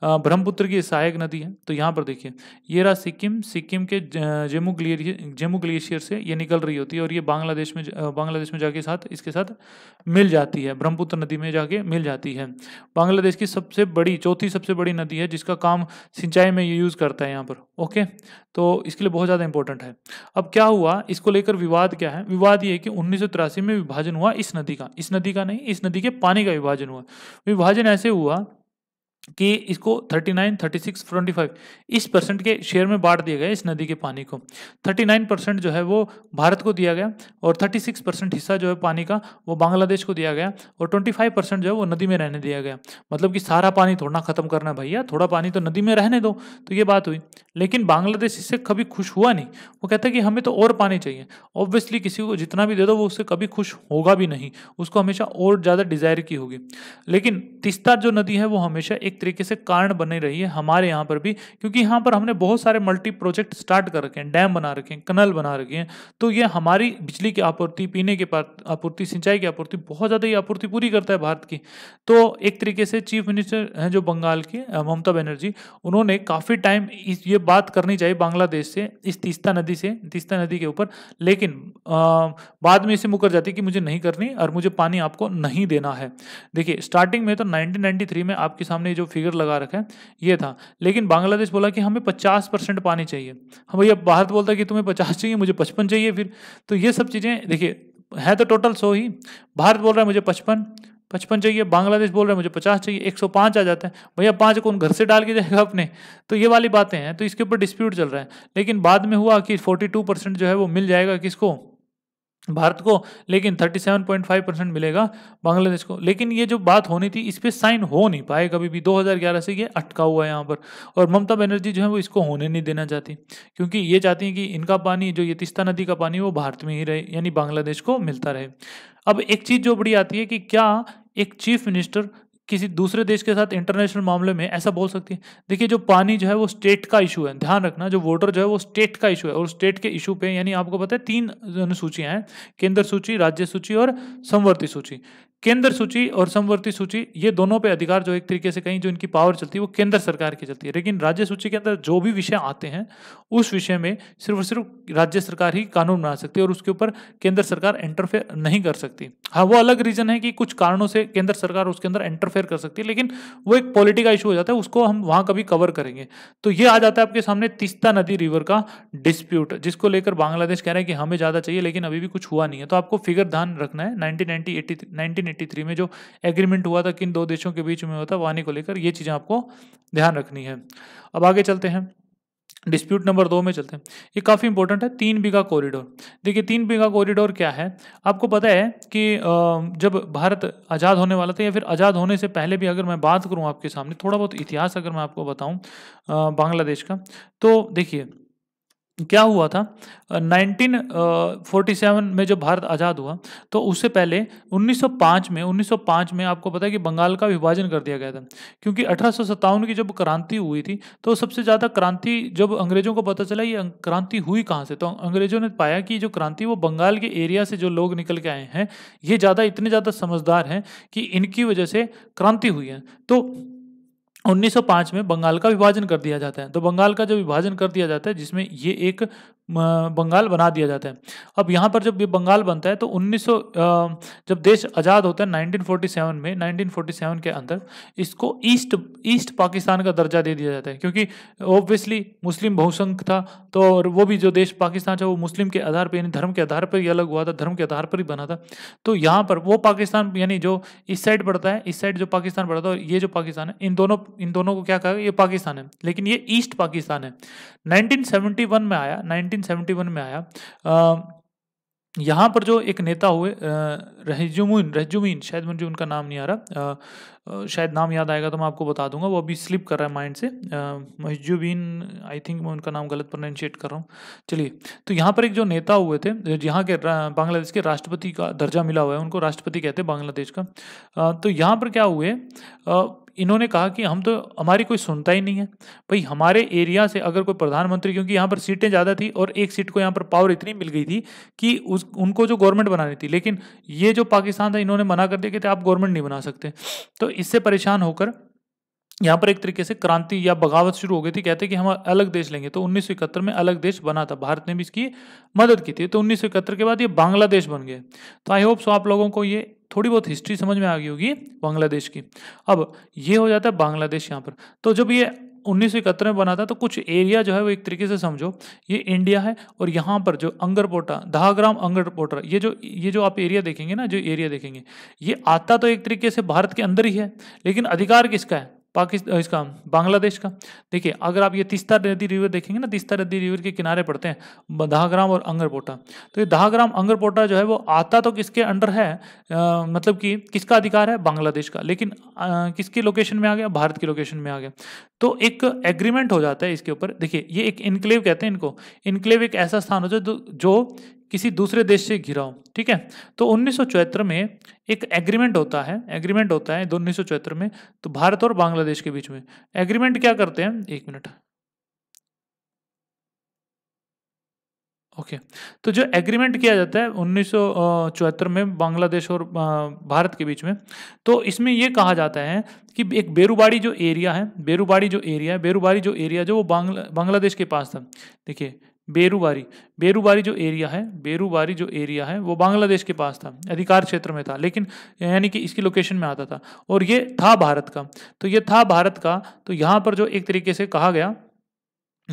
ब्रह्मपुत्र की सहायक नदी है तो यहाँ पर देखिए ये रहा सिक्किम सिक्किम के जेमू ग्लेशियर जेमू ग्लेशियर से ये निकल रही होती है और ये बांग्लादेश में बांग्लादेश में जाके साथ इसके साथ मिल जाती है ब्रह्मपुत्र नदी में जाके मिल जाती है बांग्लादेश की सबसे बड़ी चौथी सबसे बड़ी नदी है जिसका काम सिंचाई में यूज़ करता है यहाँ पर ओके तो इसके लिए बहुत ज़्यादा इंपॉर्टेंट है अब क्या हुआ इसको लेकर विवाद क्या है विवाद ये है कि उन्नीस में विभाजन हुआ इस नदी का इस नदी का नहीं इस नदी के पानी का विभाजन हुआ विभाजन ऐसे हुआ कि इसको 39, 36, 25 इस परसेंट के शेयर में बांट दिया गया इस नदी के पानी को 39 परसेंट जो है वो भारत को दिया गया और 36 परसेंट हिस्सा जो है पानी का वो बांग्लादेश को दिया गया और 25 परसेंट जो है वो नदी में रहने दिया गया मतलब कि सारा पानी थोड़ा ना खत्म करना भैया थोड़ा पानी तो नदी में रहने दो तो ये बात हुई लेकिन बांग्लादेश इससे कभी खुश हुआ नहीं वो कहता है कि हमें तो और पानी चाहिए ऑब्वियसली किसी को जितना भी दे दो वो उससे कभी खुश होगा भी नहीं उसको हमेशा और ज़्यादा डिज़ायर की होगी लेकिन तिस्ता जो नदी है वो हमेशा एक तरीके से कारण बनी रही है हमारे यहाँ पर भी क्योंकि यहाँ पर हमने बहुत सारे मल्टी प्रोजेक्ट स्टार्ट कर रखे हैं डैम बना रखे हैं कनल बना रखे हैं तो ये हमारी बिजली की आपूर्ति पीने की आपूर्ति सिंचाई की आपूर्ति बहुत ज़्यादा ही आपूर्ति पूरी करता है भारत की तो एक तरीके से चीफ मिनिस्टर हैं जो बंगाल के ममता बनर्जी उन्होंने काफ़ी टाइम इस ये बात करनी चाहिए बांग्लादेश से इस तीस्ता नदी से तीस्ता नदी के ऊपर लेकिन आ, बाद में इसे मुकर जाती कि मुझे नहीं करनी और मुझे पानी आपको नहीं देना है देखिए स्टार्टिंग में तो 1993 में आपके सामने जो फिगर लगा रखा है ये था लेकिन बांग्लादेश बोला कि हमें पचास परसेंट पानी चाहिए हम हाँ भैया भारत बोलता कि तुम्हें पचास चाहिए मुझे पचपन चाहिए फिर तो ये सब चीज़ें देखिए है तो टोटल सौ ही भारत बोल रहा है मुझे पचपन पचपन चाहिए बांग्लादेश बोल रहे हैं मुझे पचास चाहिए एक सौ पाँच आ जाते हैं भैया पाँच कौन घर से डाल के जाएगा अपने तो ये वाली बातें हैं तो इसके ऊपर डिस्प्यूट चल रहा है लेकिन बाद में हुआ कि फोर्टी टू परसेंट जो है वो मिल जाएगा किसको भारत को लेकिन thirty seven point five percent मिलेगा बांग्लादेश को लेकिन ये जो बात होनी थी इस पर साइन हो नहीं पाए कभी भी दो हज़ार ग्यारह से ये अटका हुआ है यहाँ पर और ममता बनर्जी जो है वो इसको होने नहीं देना चाहती क्योंकि ये चाहती हैं कि इनका पानी जो ये तिस्ता नदी का पानी वो भारत में ही रहे यानी बांग्लादेश को मिलता रहे अब एक चीज़ जो बड़ी आती है कि क्या एक चीफ मिनिस्टर किसी दूसरे देश के साथ इंटरनेशनल मामले में ऐसा बोल सकती है देखिए जो पानी जो है वो स्टेट का इशू है ध्यान रखना जो वोटर जो है वो स्टेट का इशू है और स्टेट के इशू पे यानी आपको पता है तीन अनुसूचियां हैं केंद्र सूची राज्य सूची और संवर्ती सूची केंद्र सूची और समवर्ती सूची ये दोनों पे अधिकार जो एक तरीके से कहीं जो इनकी पावर चलती है वो केंद्र सरकार की चलती है लेकिन राज्य सूची के अंदर जो भी विषय आते हैं उस विषय में सिर्फ और सिर्फ राज्य सरकार ही कानून बना सकती है और उसके ऊपर केंद्र सरकार इंटरफेयर नहीं कर सकती हाँ वो अलग रीजन है कि कुछ कारणों से केंद्र सरकार उसके अंदर इंटरफेयर कर सकती है लेकिन वो एक पॉलिटी का इशू हो जाता है उसको हम वहाँ कभी कवर करेंगे तो ये आ जाता है आपके सामने तिस्ता नदी रिवर का डिस्प्यूट जिसको लेकर बांग्लादेश कह रहे हैं कि हमें ज़्यादा चाहिए लेकिन अभी भी कुछ हुआ नहीं है तो आपको फिगर ध्यान रखना है नाइनटीन नाइनटी 1983 में जो एग्रीमेंट हुआ था किन दो देशों के बीच में हुआ था वानी को लेकर ये चीज़ें आपको ध्यान रखनी है अब आगे चलते हैं डिस्प्यूट नंबर दो में चलते हैं ये काफ़ी इंपॉर्टेंट है तीन बीघा कॉरिडोर देखिए तीन बीघा कॉरिडोर क्या है आपको पता है कि जब भारत आज़ाद होने वाला था या फिर आज़ाद होने से पहले भी अगर मैं बात करूं आपके सामने थोड़ा बहुत इतिहास अगर मैं आपको बताऊं बांग्लादेश का तो देखिए क्या हुआ था 1947 में जब भारत आज़ाद हुआ तो उससे पहले 1905 में 1905 में आपको पता है कि बंगाल का विभाजन कर दिया गया था क्योंकि अठारह की जब क्रांति हुई थी तो सबसे ज़्यादा क्रांति जब अंग्रेज़ों को पता चला ये अं, क्रांति हुई कहाँ से तो अं, अंग्रेज़ों ने पाया कि जो क्रांति वो बंगाल के एरिया से जो लोग निकल के आए हैं ये ज़्यादा इतने ज़्यादा समझदार हैं कि इनकी वजह से क्रांति हुई है तो 1905 में बंगाल का विभाजन कर दिया जाता है तो बंगाल का जो विभाजन कर दिया जाता है जिसमें ये एक बंगाल बना दिया जाता है अब यहाँ पर जब ये बंगाल बनता है तो 1900 जब देश आज़ाद होता है 1947 में 1947 के अंदर इसको ईस्ट ईस्ट पाकिस्तान का दर्जा दे दिया जाता है क्योंकि ऑब्वियसली मुस्लिम बहुसंख्य था तो और वो भी जो देश पाकिस्तान था वो मुस्लिम के आधार पर यानी धर्म के आधार पर ही अलग हुआ था धर्म के आधार पर ही बना था तो यहाँ पर वो पाकिस्तान यानी जो इस साइड पड़ता है इस साइड जो पाकिस्तान पड़ता है और ये जो पाकिस्तान है इन दोनों इन दोनों को क्या कहा ये पाकिस्तान है लेकिन ये ईस्ट पाकिस्तान है 1971 में आया नाइनटीन 1971 में आया यहाँ पर जो एक नेता हुए रहजुमिन रहजुमिन शायद मुझे उनका नाम नहीं आ रहा आ, आ, शायद नाम याद आएगा तो मैं आपको बता दूंगा वो अभी स्लिप कर रहा है माइंड से महजुबीन आई थिंक मैं उनका नाम गलत प्रोनाउंशिएट कर रहा हूँ चलिए तो यहाँ पर एक जो नेता हुए थे यहाँ के बांग्लादेश के राष्ट्रपति का दर्जा मिला हुआ है उनको राष्ट्रपति कहते हैं बांग्लादेश का आ, तो यहाँ पर क्या हुए इन्होंने कहा कि हम तो हमारी कोई सुनता ही नहीं है भाई हमारे एरिया से अगर कोई प्रधानमंत्री क्योंकि यहाँ पर सीटें ज़्यादा थी और एक सीट को यहाँ पर पावर इतनी मिल गई थी कि उस उनको जो गवर्नमेंट बनानी थी लेकिन ये जो पाकिस्तान था इन्होंने मना कर दिया कि आप गवर्नमेंट नहीं बना सकते तो इससे परेशान होकर यहाँ पर एक तरीके से क्रांति या बगावत शुरू हो गई थी कहते कि हम अलग देश लेंगे तो उन्नीस में अलग देश बना था भारत ने भी इसकी मदद की थी तो उन्नीस के बाद ये बांग्लादेश बन गए तो आई होप सो आप लोगों को ये थोड़ी बहुत हिस्ट्री समझ में आ गई होगी बांग्लादेश की अब ये हो जाता है बांग्लादेश यहाँ पर तो जब ये उन्नीस में बना था तो कुछ एरिया जो है वो एक तरीके से समझो ये इंडिया है और यहाँ पर जो अंगरपोटा दहाग्राम अंगरपोटा ये जो ये जो आप एरिया देखेंगे ना जो एरिया देखेंगे ये आता तो एक तरीके से भारत के अंदर ही है लेकिन अधिकार किसका है पाकिस्तान इसका बांग्लादेश का देखिए अगर आप ये तीस्ता नदी रिवर देखेंगे ना तीस्ता नदी रिवर के किनारे पड़ते हैं दहाग्राम और अंगरपोटा तो ये दहाग्राम अंगरपोटा जो है वो आता तो किसके अंडर है आ, मतलब कि किसका अधिकार है बांग्लादेश का लेकिन किसके किसकी लोकेशन में आ गया भारत की लोकेशन में आ गया तो एक एग्रीमेंट हो जाता है इसके ऊपर देखिए ये एक इनक्लेव कहते हैं इनको इनक्लेव एक ऐसा स्थान हो जाए जो किसी दूसरे देश से घिरा हो ठीक है तो उन्नीस में एक एग्रीमेंट होता है एग्रीमेंट होता है उन्नीस में तो भारत और बांग्लादेश के बीच में एग्रीमेंट क्या करते हैं एक मिनट ओके okay. तो जो एग्रीमेंट किया जाता है उन्नीस में बांग्लादेश और भारत के बीच में तो इसमें यह कहा जाता है कि एक बेरुबाड़ी जो एरिया है बेरूबाड़ी जो एरिया है बेरुबाड़ी जो एरिया जो वो बांग्ला बांग्लादेश के पास था देखिए बेरूबारी बेरूबारी जो एरिया है बेरूबारी जो एरिया है वो बांग्लादेश के पास था अधिकार क्षेत्र में था लेकिन यानी कि इसकी लोकेशन में आता था और ये था भारत का तो ये था भारत का तो यहाँ पर जो एक तरीके से कहा गया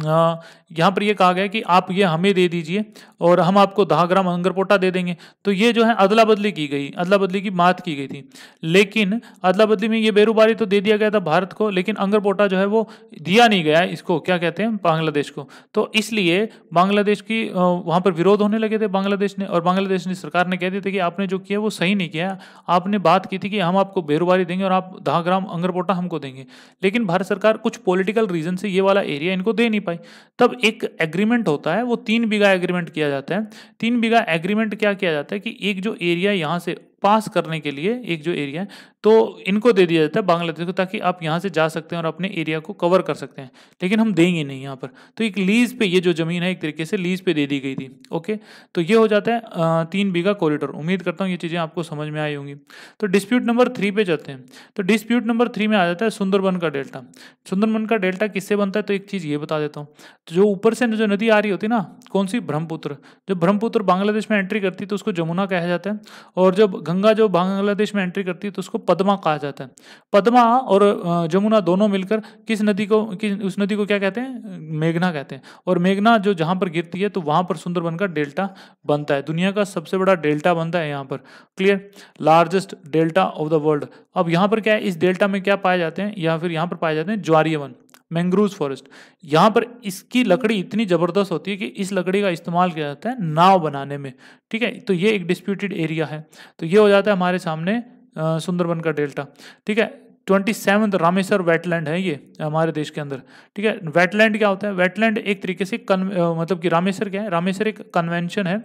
यहाँ पर ये कहा गया कि आप ये हमें दे दीजिए और हम आपको दहा ग्राम अंगरपोटा दे देंगे तो ये जो है अदला बदली की गई अदला बदली की बात की गई थी लेकिन अदला बदली में ये बेरोबारी तो दे दिया गया था भारत को लेकिन अंगरपोटा जो है वो दिया नहीं गया इसको क्या कहते हैं बांग्लादेश को तो इसलिए बांग्लादेश की वहाँ पर विरोध होने लगे थे बांग्लादेश ने और बांग्लादेश ने सरकार ने कह दिया था कि आपने जो किया वो सही नहीं किया आपने बात की थी कि हम आपको बेरोबारी देंगे और आप दहा ग्राम अंगरपोटा हमको देंगे लेकिन भारत सरकार कुछ पोलिटिकल रीजन से ये वाला एरिया इनको दे नहीं पाई तब एक एग्रीमेंट होता है वो तीन बीघा एग्रीमेंट किया जाता है तीन बीघा एग्रीमेंट क्या किया जाता है कि एक जो एरिया यहाँ से पास करने के लिए एक जो एरिया है तो इनको दे दिया जाता है बांग्लादेश को ताकि आप यहाँ से जा सकते हैं और अपने एरिया को कवर कर सकते हैं लेकिन हम देंगे नहीं यहाँ पर तो एक लीज पे ये जो ज़मीन है एक तरीके से लीज पे दे दी गई थी ओके तो ये हो जाता है तीन बीघा कॉरिडोर उम्मीद करता हूँ ये चीज़ें आपको समझ में आई होंगी तो डिस्प्यूट नंबर थ्री पे जाते हैं तो डिस्प्यूट नंबर थ्री में आ जाता है सुंदरबन का डेल्टा सुंदरबन का डेल्टा किससे बनता है तो एक चीज़ ये बता देता हूँ तो जो ऊपर से जो नदी आ रही होती ना कौन सी ब्रह्मपुत्र जब ब्रह्मपुत्र बांग्लादेश में एंट्री करती तो उसको जमुना कहा जाता है और जब गंगा जो बांग्लादेश में एंट्री करती है तो उसको पद्मा कहा जाता है पद्मा और जमुना दोनों मिलकर किस नदी को किस उस नदी को क्या कहते हैं मेघना कहते हैं और मेघना जो जहाँ पर गिरती है तो वहाँ पर सुंदरबन का डेल्टा बनता है दुनिया का सबसे बड़ा डेल्टा बनता है यहाँ पर clear largest delta of the world अब यहाँ पर क्या है इस डेल्टा में क्या पाए जाते हैं या फिर यहाँ पर पाए जाते हैं ज्वारीय वन मैंग्रोव फॉरेस्ट यहाँ पर इसकी लकड़ी इतनी ज़बरदस्त होती है कि इस लकड़ी का इस्तेमाल किया जाता है नाव बनाने में ठीक है तो ये एक डिस्प्यूटेड एरिया है तो ये हो जाता है हमारे सामने सुंदरबन का डेल्टा ठीक है ट्वेंटी सेवन रामेश्वर वेटलैंड है ये हमारे देश के अंदर ठीक है वेटलैंड क्या होता है वेटलैंड एक तरीके से कन मतलब कि रामेश्वर क्या है रामेश्वर एक कन्वेंशन है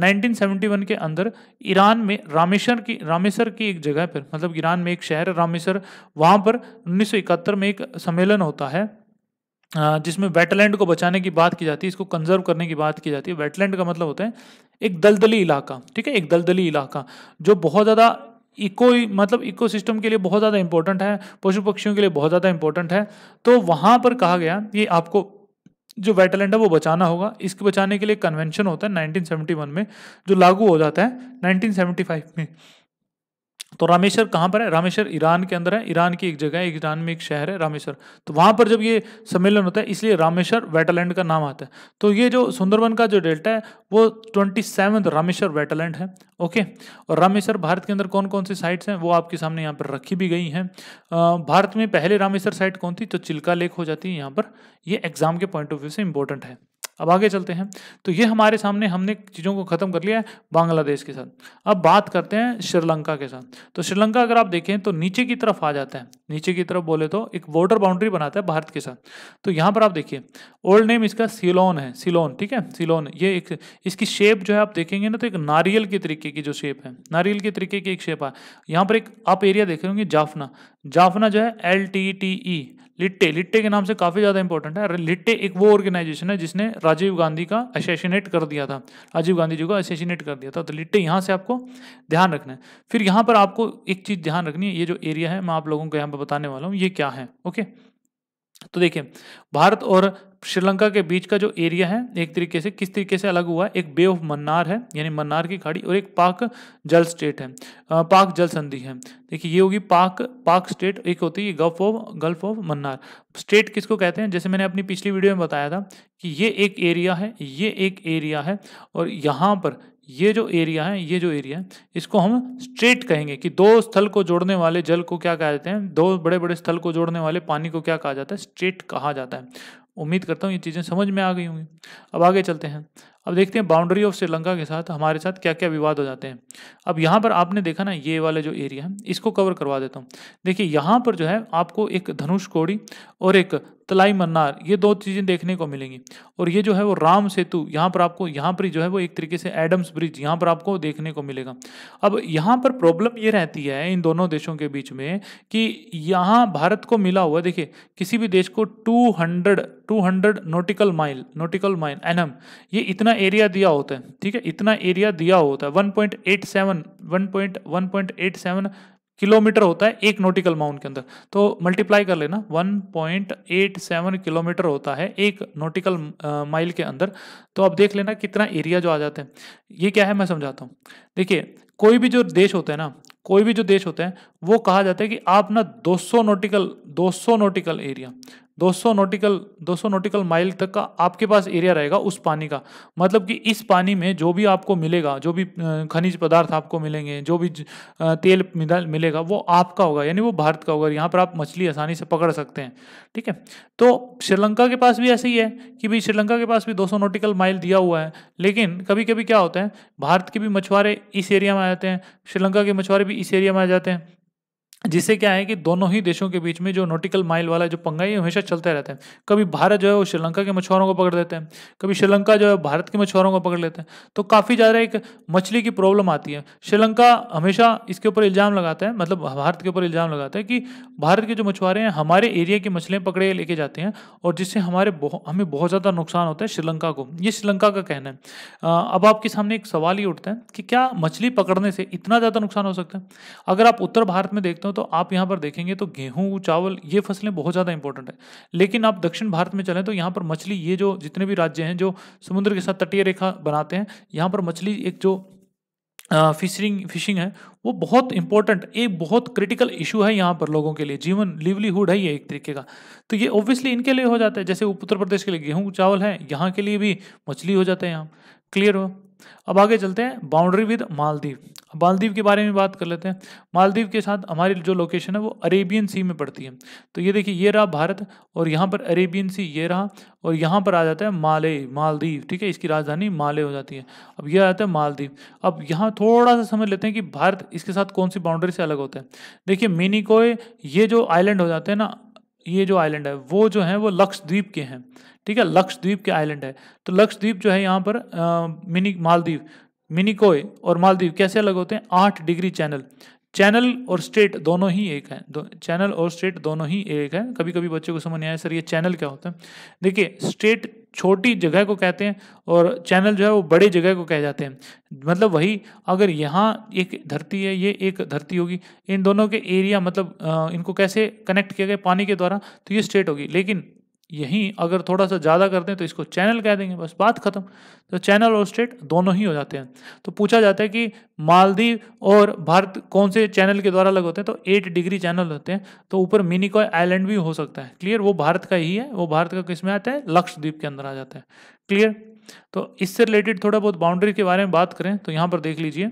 नाइनटीन सेवेंटी वन के अंदर ईरान में रामेश्वर की रामेश्वर की एक जगह पर मतलब ईरान में एक शहर है रामेश्वर वहाँ पर उन्नीस में एक सम्मेलन होता है जिसमें वेटलैंड को बचाने की बात की जाती है इसको कंजर्व करने की बात की जाती है वेटलैंड का मतलब होता है एक दलदली इलाका ठीक है एक दलदली इलाका जो बहुत ज़्यादा इको मतलब इकोसिस्टम के लिए बहुत ज़्यादा इंपॉर्टेंट है पशु पक्षियों के लिए बहुत ज़्यादा इंपॉर्टेंट है तो वहाँ पर कहा गया ये आपको जो वेटलैंड है वो बचाना होगा इसको बचाने के लिए कन्वेंशन होता है 1971 में जो लागू हो जाता है 1975 में तो रामेश्वर कहाँ पर है रामेश्वर ईरान के अंदर है ईरान की एक जगह है ईरान में एक शहर है रामेश्वर तो वहाँ पर जब ये सम्मेलन होता है इसलिए रामेश्वर वेटालैंड का नाम आता है तो ये जो सुंदरबन का जो डेल्टा है वो ट्वेंटी सेवन रामेश्वर वेटालैंड है ओके और रामेश्वर भारत के अंदर कौन कौन सी साइट्स हैं वो आपके सामने यहाँ पर रखी भी गई हैं भारत में पहले रामेश्वर साइट कौन थी तो चिल्का लेक हो जाती है यहाँ पर ये एग्जाम के पॉइंट ऑफ व्यू से इंपॉर्टेंट है अब आगे चलते हैं तो ये हमारे सामने हमने चीज़ों को ख़त्म कर लिया है बांग्लादेश के साथ अब बात करते हैं श्रीलंका के साथ तो श्रीलंका अगर आप देखें तो नीचे की तरफ आ जाता है नीचे की तरफ बोले तो एक बॉर्डर बाउंड्री बनाता है भारत के साथ तो यहाँ पर आप देखिए ओल्ड नेम इसका सिलोन है सिलोन ठीक है सिलोन ये एक इसकी शेप जो है आप देखेंगे ना तो एक नारियल के तरीके की जो शेप है नारियल के तरीके की एक शेप है यहाँ पर एक आप एरिया देख रहे होंगे जाफना जाफना जो है एल टी टी ई लिट्टे लिट्टे के नाम से काफ़ी ज़्यादा इंपॉर्टेंट है लिट्टे एक वो ऑर्गेनाइजेशन है जिसने राजीव गांधी का असेसिनेट कर दिया था राजीव गांधी जी को असेसिनेट कर दिया था तो लिट्टे यहाँ से आपको ध्यान रखना है फिर यहाँ पर आपको एक चीज़ ध्यान रखनी है ये जो एरिया है मैं आप लोगों को यहाँ पर बताने वाला हूँ ये क्या है ओके तो देखिए भारत और श्रीलंका के बीच का जो एरिया है एक तरीके से किस तरीके से अलग हुआ है एक बे ऑफ मन्नार है यानी मन्नार की खाड़ी और एक पाक जल स्टेट है पाक जल संधि है देखिए ये होगी पाक पाक स्टेट एक होती है gulf of gulf of Mannar strait किसको कहते हैं जैसे मैंने अपनी पिछली वीडियो में बताया था कि ये एक एरिया है ये एक एरिया है और यहाँ पर ये जो एरिया है ये जो एरिया है इसको हम स्ट्रेट कहेंगे कि दो स्थल को जोड़ने वाले जल को क्या कहा जाते हैं दो बड़े बड़े स्थल को जोड़ने वाले पानी को क्या कहा जाता है स्ट्रेट कहा जाता है उम्मीद करता हूँ ये चीज़ें समझ में आ गई होंगी अब आगे चलते हैं अब देखते हैं बाउंड्री ऑफ श्रीलंका के साथ हमारे साथ क्या क्या विवाद हो जाते हैं अब यहाँ पर आपने देखा ना ये वाला जो एरिया है इसको कवर करवा देता हूँ देखिए यहाँ पर जो है आपको एक धनुष कोड़ी और एक तलाई मन्नार ये दो चीज़ें देखने को मिलेंगी और ये जो है वो राम सेतु यहाँ पर आपको यहाँ पर जो है वो एक तरीके से एडम्स ब्रिज यहाँ पर आपको देखने को मिलेगा अब यहाँ पर प्रॉब्लम ये रहती है इन दोनों देशों के बीच में कि यहाँ भारत को मिला हुआ देखिए किसी भी देश को two hundred two hundred nautical mile nautical mile M ये इतना एरिया दिया होता है ठीक है इतना एरिया दिया होता है one point eight seven one point one point eight seven kilometre होता है एक नोटिकल माउंट के अंदर तो मल्टीप्लाई कर लेना 1.87 किलोमीटर होता है एक नोटिकल माइल के अंदर तो अब देख लेना कितना एरिया जो आ जाता है ये क्या है मैं समझाता हूँ देखिए कोई भी जो देश होता है ना कोई भी जो देश होता है वो कहा जाता है कि आप ना 200 nautical 200 nautical area 200 nautical 200 nautical mile तक का आपके पास एरिया रहेगा उस पानी का मतलब कि इस पानी में जो भी आपको मिलेगा जो भी खनिज पदार्थ आपको मिलेंगे जो भी तेल मिलेगा वो आपका होगा यानी वो भारत का होगा यहाँ पर आप मछली आसानी से पकड़ सकते हैं ठीक है तो श्रीलंका के पास भी ऐसे ही है कि भाई श्रीलंका के पास भी दो नोटिकल माइल दिया हुआ है लेकिन कभी कभी क्या होता है भारत के भी मछुआरे इस एरिया में आ जाते हैं श्रीलंका के मछुआरे भी इस एरिया में आ जाते हैं जिससे क्या है कि दोनों ही देशों के बीच में जो नोटिकल माइल वाला जो पंगा है हमेशा चलता रहता है कभी भारत जो है वो श्रीलंका के मछुआरों को पकड़ देते हैं कभी श्रीलंका जो है भारत के मछुआरों को पकड़ लेते हैं तो काफ़ी ज़्यादा एक मछली की प्रॉब्लम आती है श्रीलंका हमेशा इसके ऊपर इल्ज़ाम लगाता है मतलब भारत के ऊपर इल्ज़ाम लगाते हैं कि भारत के जो मछुआरे हैं हमारे एरिया की मछलियाँ पकड़े लेके जाते हैं और जिससे हमारे हमें बहुत ज़्यादा नुकसान होता है श्रीलंका को ये श्रीलंका का कहना है अब आपके सामने एक सवाल ही उठता है कि क्या मछली पकड़ने से इतना ज़्यादा नुकसान हो सकता है अगर आप उत्तर भारत में देखते हो हूँ तो आप यहाँ पर देखेंगे तो गेहूँ चावल ये फसलें बहुत ज़्यादा इंपॉर्टेंट है लेकिन आप दक्षिण भारत में चलें तो यहाँ पर मछली ये जो जितने भी राज्य हैं जो समुद्र के साथ तटीय रेखा बनाते हैं यहाँ पर मछली एक जो फिशिंग फिशिंग है वो बहुत इंपॉर्टेंट एक बहुत क्रिटिकल इशू है यहाँ पर लोगों के लिए जीवन लिवलीहुड है ये एक तरीके का तो ये ऑब्वियसली इनके लिए हो जाता है जैसे उत्तर प्रदेश के लिए गेहूँ चावल है यहाँ के लिए भी मछली हो जाता है यहाँ क्लियर हो अब आगे चलते हैं बाउंड्री विद मालदीव मालदीव के बारे में बात कर लेते हैं मालदीव के साथ हमारी जो लोकेशन है वो अरेबियन सी में पड़ती है तो ये देखिए ये रहा भारत और यहाँ पर अरेबियन सी ये रहा और यहाँ पर आ जाता है माले मालदीव ठीक है इसकी राजधानी माले हो जाती है अब यह आ जाता है मालदीव अब यहाँ थोड़ा सा समझ लेते हैं कि भारत इसके साथ कौन सी बाउंड्री से अलग होता है देखिए मिनी ये जो आइलैंड हो जाते हैं ना ये जो आइलैंड है वो जो है वो लक्षद्वीप के हैं ठीक है लक्षद्वीप के आइलैंड है तो लक्षद्वीप जो है यहाँ पर आ, मिनी मालदीव मिनिकोय और मालदीव कैसे अलग होते हैं आठ डिग्री चैनल चैनल और स्टेट दोनों ही एक हैं दो, चैनल और स्टेट दोनों ही एक हैं कभी कभी बच्चों को समझ नहीं आया सर ये चैनल क्या होता है देखिए स्टेट छोटी जगह को कहते हैं और चैनल जो है वो बड़े जगह को कह जाते हैं मतलब वही अगर यहाँ एक धरती है ये एक धरती होगी इन दोनों के एरिया मतलब इनको कैसे कनेक्ट किया गया पानी के द्वारा तो ये स्टेट होगी लेकिन यहीं अगर थोड़ा सा ज़्यादा करते हैं तो इसको चैनल कह देंगे बस बात ख़त्म तो चैनल और स्टेट दोनों ही हो जाते हैं तो पूछा जाता है कि मालदीव और भारत कौन से चैनल के द्वारा अलग होते हैं तो एट डिग्री चैनल होते हैं तो ऊपर मिनिकॉय आइलैंड भी हो सकता है क्लियर वो भारत का ही है वो भारत का किस में आता है लक्षद्वीप के अंदर आ जाता है क्लियर तो इससे रिलेटेड थोड़ा बहुत बाउंड्री के बारे में बात करें तो यहाँ पर देख लीजिए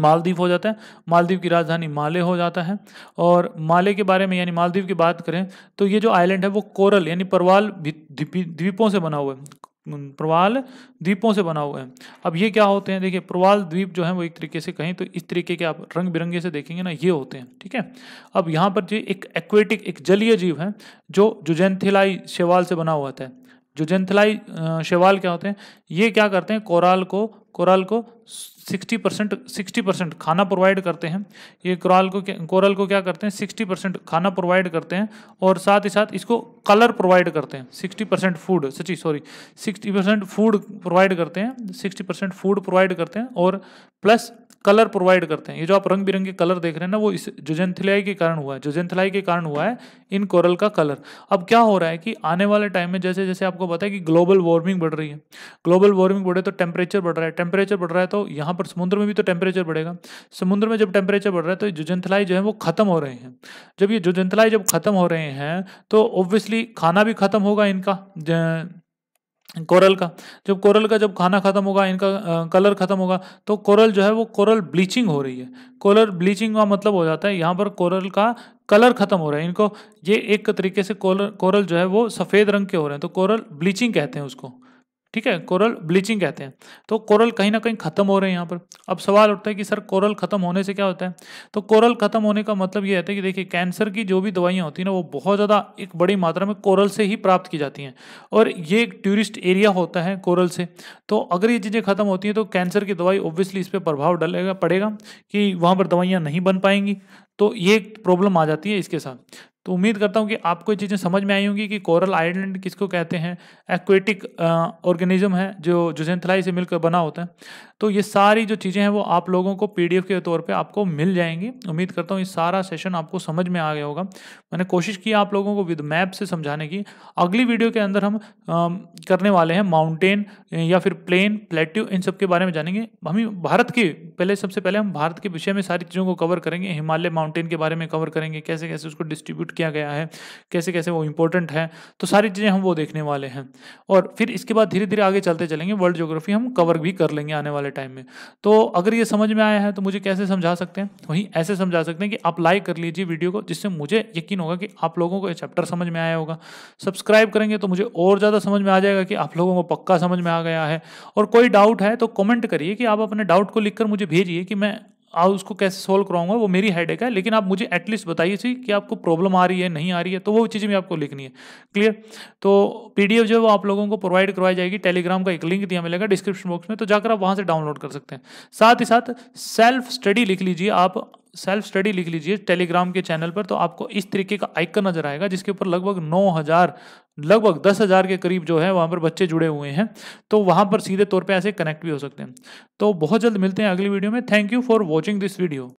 मालदीव हो जाता है मालदीव की राजधानी माले हो जाता है और माले के बारे में यानी मालदीव की बात करें तो ये जो आइलैंड है वो कोरल यानी परवाल द्वीपों से बना हुआ है प्रवाल द्वीपों से बना हुआ है अब ये क्या होते हैं देखिए प्रवाल द्वीप जो है वो एक तरीके से कहें तो इस तरीके के आप रंग बिरंगे से देखेंगे ना ये होते हैं ठीक है अब यहाँ पर जो एक एक्वेटिक एक जलीय जीव है जो जुजेंथिलाई शेवाल से बना हुआ था है जुजेंथिलाई शेवाल क्या होते हैं ये क्या करते हैं कोराल को कोराल को 60 परसेंट सिक्सटी परसेंट खाना प्रोवाइड करते हैं ये कोराल को कोरल को क्या करते हैं सिक्सटी परसेंट खाना प्रोवाइड करते हैं और साथ ही साथ इसको कलर प्रोवाइड करते हैं सिक्सटी परसेंट फूड सची sorry sixty percent food provide करते हैं सिक्सटी परसेंट फूड प्रोवाइड करते हैं और प्लस कलर प्रोवाइड करते हैं ये जो आप रंग बिरंगे कलर देख रहे हैं ना वो इस जुजेंथिलाई के कारण हुआ है जुजेंथिलाई के कारण हुआ है इन कोरल का कलर अब क्या हो रहा है कि आने वाले टाइम में जैसे जैसे आपको पता है कि ग्लोबल वार्मिंग बढ़ रही है ग्लोबल वार्मिंग बढ़े तो टेम्परेचर बढ़ रहा है टेम्परेचर बढ़ रहा है तो यहाँ पर समुद्र में भी तो टेम्परेचर बढ़ेगा समुद्र में जब टेम्परेचर बढ़ रहा है तो जुजेंथिलाई जो है वो खत्म हो रहे हैं जब ये जुजेंथिलाई जब खत्म हो रहे हैं तो ऑब्वियसली खाना भी खत्म होगा इनका कोरल का जब कोरल का जब खाना ख़त्म होगा इनका आ, कलर ख़त्म होगा तो कोरल जो है वो कोरल ब्लीचिंग हो रही है कोरल ब्लीचिंग का मतलब हो जाता है यहाँ पर कोरल का कलर ख़त्म हो रहा है इनको ये एक तरीके से कोरल कोरल जो है वो सफ़ेद रंग के हो रहे हैं तो कोरल ब्लीचिंग कहते हैं उसको ठीक है कोरल ब्लीचिंग कहते हैं तो कोरल कहीं ना कहीं खत्म हो रहे हैं यहाँ पर अब सवाल उठता है कि सर कोरल खत्म होने से क्या होता है तो कोरल खत्म होने का मतलब ये है कि देखिए कैंसर की जो भी दवाइयाँ होती हैं ना वो बहुत ज़्यादा एक बड़ी मात्रा में कोरल से ही प्राप्त की जाती हैं और ये एक टूरिस्ट एरिया होता है कोरल से तो अगर ये चीज़ें खत्म होती हैं तो कैंसर की दवाई ऑब्वियसली इस पर प्रभाव डलेगा पड़ेगा कि वहाँ पर दवाइयाँ नहीं बन पाएंगी तो ये एक प्रॉब्लम आ जाती है इसके साथ तो उम्मीद करता हूँ कि आपको ये चीज़ें समझ में आई होंगी कि कोरल आइलैंड किसको कहते हैं एक्वेटिक ऑर्गेनिज्म है जो जुजेंथलाई से मिलकर बना होता है तो ये सारी जो चीज़ें हैं वो आप लोगों को पी के तौर पर आपको मिल जाएंगी उम्मीद करता हूँ ये सारा सेशन आपको समझ में आ गया होगा मैंने कोशिश की आप लोगों को विद मैप से समझाने की अगली वीडियो के अंदर हम करने वाले हैं माउंटेन या फिर प्लेन प्लेट्यू इन सब के बारे में जानेंगे हम भारत के पहले सबसे पहले हम भारत के विषय में सारी चीज़ों को कवर करेंगे हिमालय माउंटेन के बारे में कवर करेंगे कैसे कैसे उसको डिस्ट्रीब्यूट किया गया है कैसे कैसे वो इंपॉर्टेंट है तो सारी चीज़ें हम वो देखने वाले हैं और फिर इसके बाद धीरे धीरे आगे चलते चलेंगे वर्ल्ड जोग्राफी हम कवर भी कर लेंगे आने वाले टाइम में तो अगर ये समझ में आया है तो मुझे कैसे समझा सकते हैं वहीं ऐसे समझा सकते हैं कि आप लाइक कर लीजिए वीडियो को जिससे मुझे यकीन होगा कि आप लोगों को ये चैप्टर समझ में आया होगा सब्सक्राइब करेंगे तो मुझे और ज़्यादा समझ में आ जाएगा कि आप लोगों को पक्का समझ में आ गया है और कोई डाउट है तो कमेंट करिए कि आप अपने डाउट को लिखकर मुझे भेजिए कि मैं आप उसको कैसे सोल्व कराऊंगा वो मेरी हेड है लेकिन आप मुझे एटलीस्ट बताइए सी कि आपको प्रॉब्लम आ रही है नहीं आ रही है तो वो चीज़ें भी आपको लिखनी है क्लियर तो पीडीएफ जो है वो आप लोगों को प्रोवाइड करवाई जाएगी टेलीग्राम का एक लिंक दिया मिलेगा डिस्क्रिप्शन बॉक्स में तो जाकर आप वहाँ से डाउनलोड कर सकते हैं साथ ही साथ सेल्फ स्टडी लिख लीजिए आप सेल्फ स्टडी लिख लीजिए टेलीग्राम के चैनल पर तो आपको इस तरीके का आइकन नजर आएगा जिसके ऊपर लगभग नौ हज़ार लगभग दस हज़ार के करीब जो है वहाँ पर बच्चे जुड़े हुए हैं तो वहाँ पर सीधे तौर पे ऐसे कनेक्ट भी हो सकते हैं तो बहुत जल्द मिलते हैं अगली वीडियो में thank you for watching this video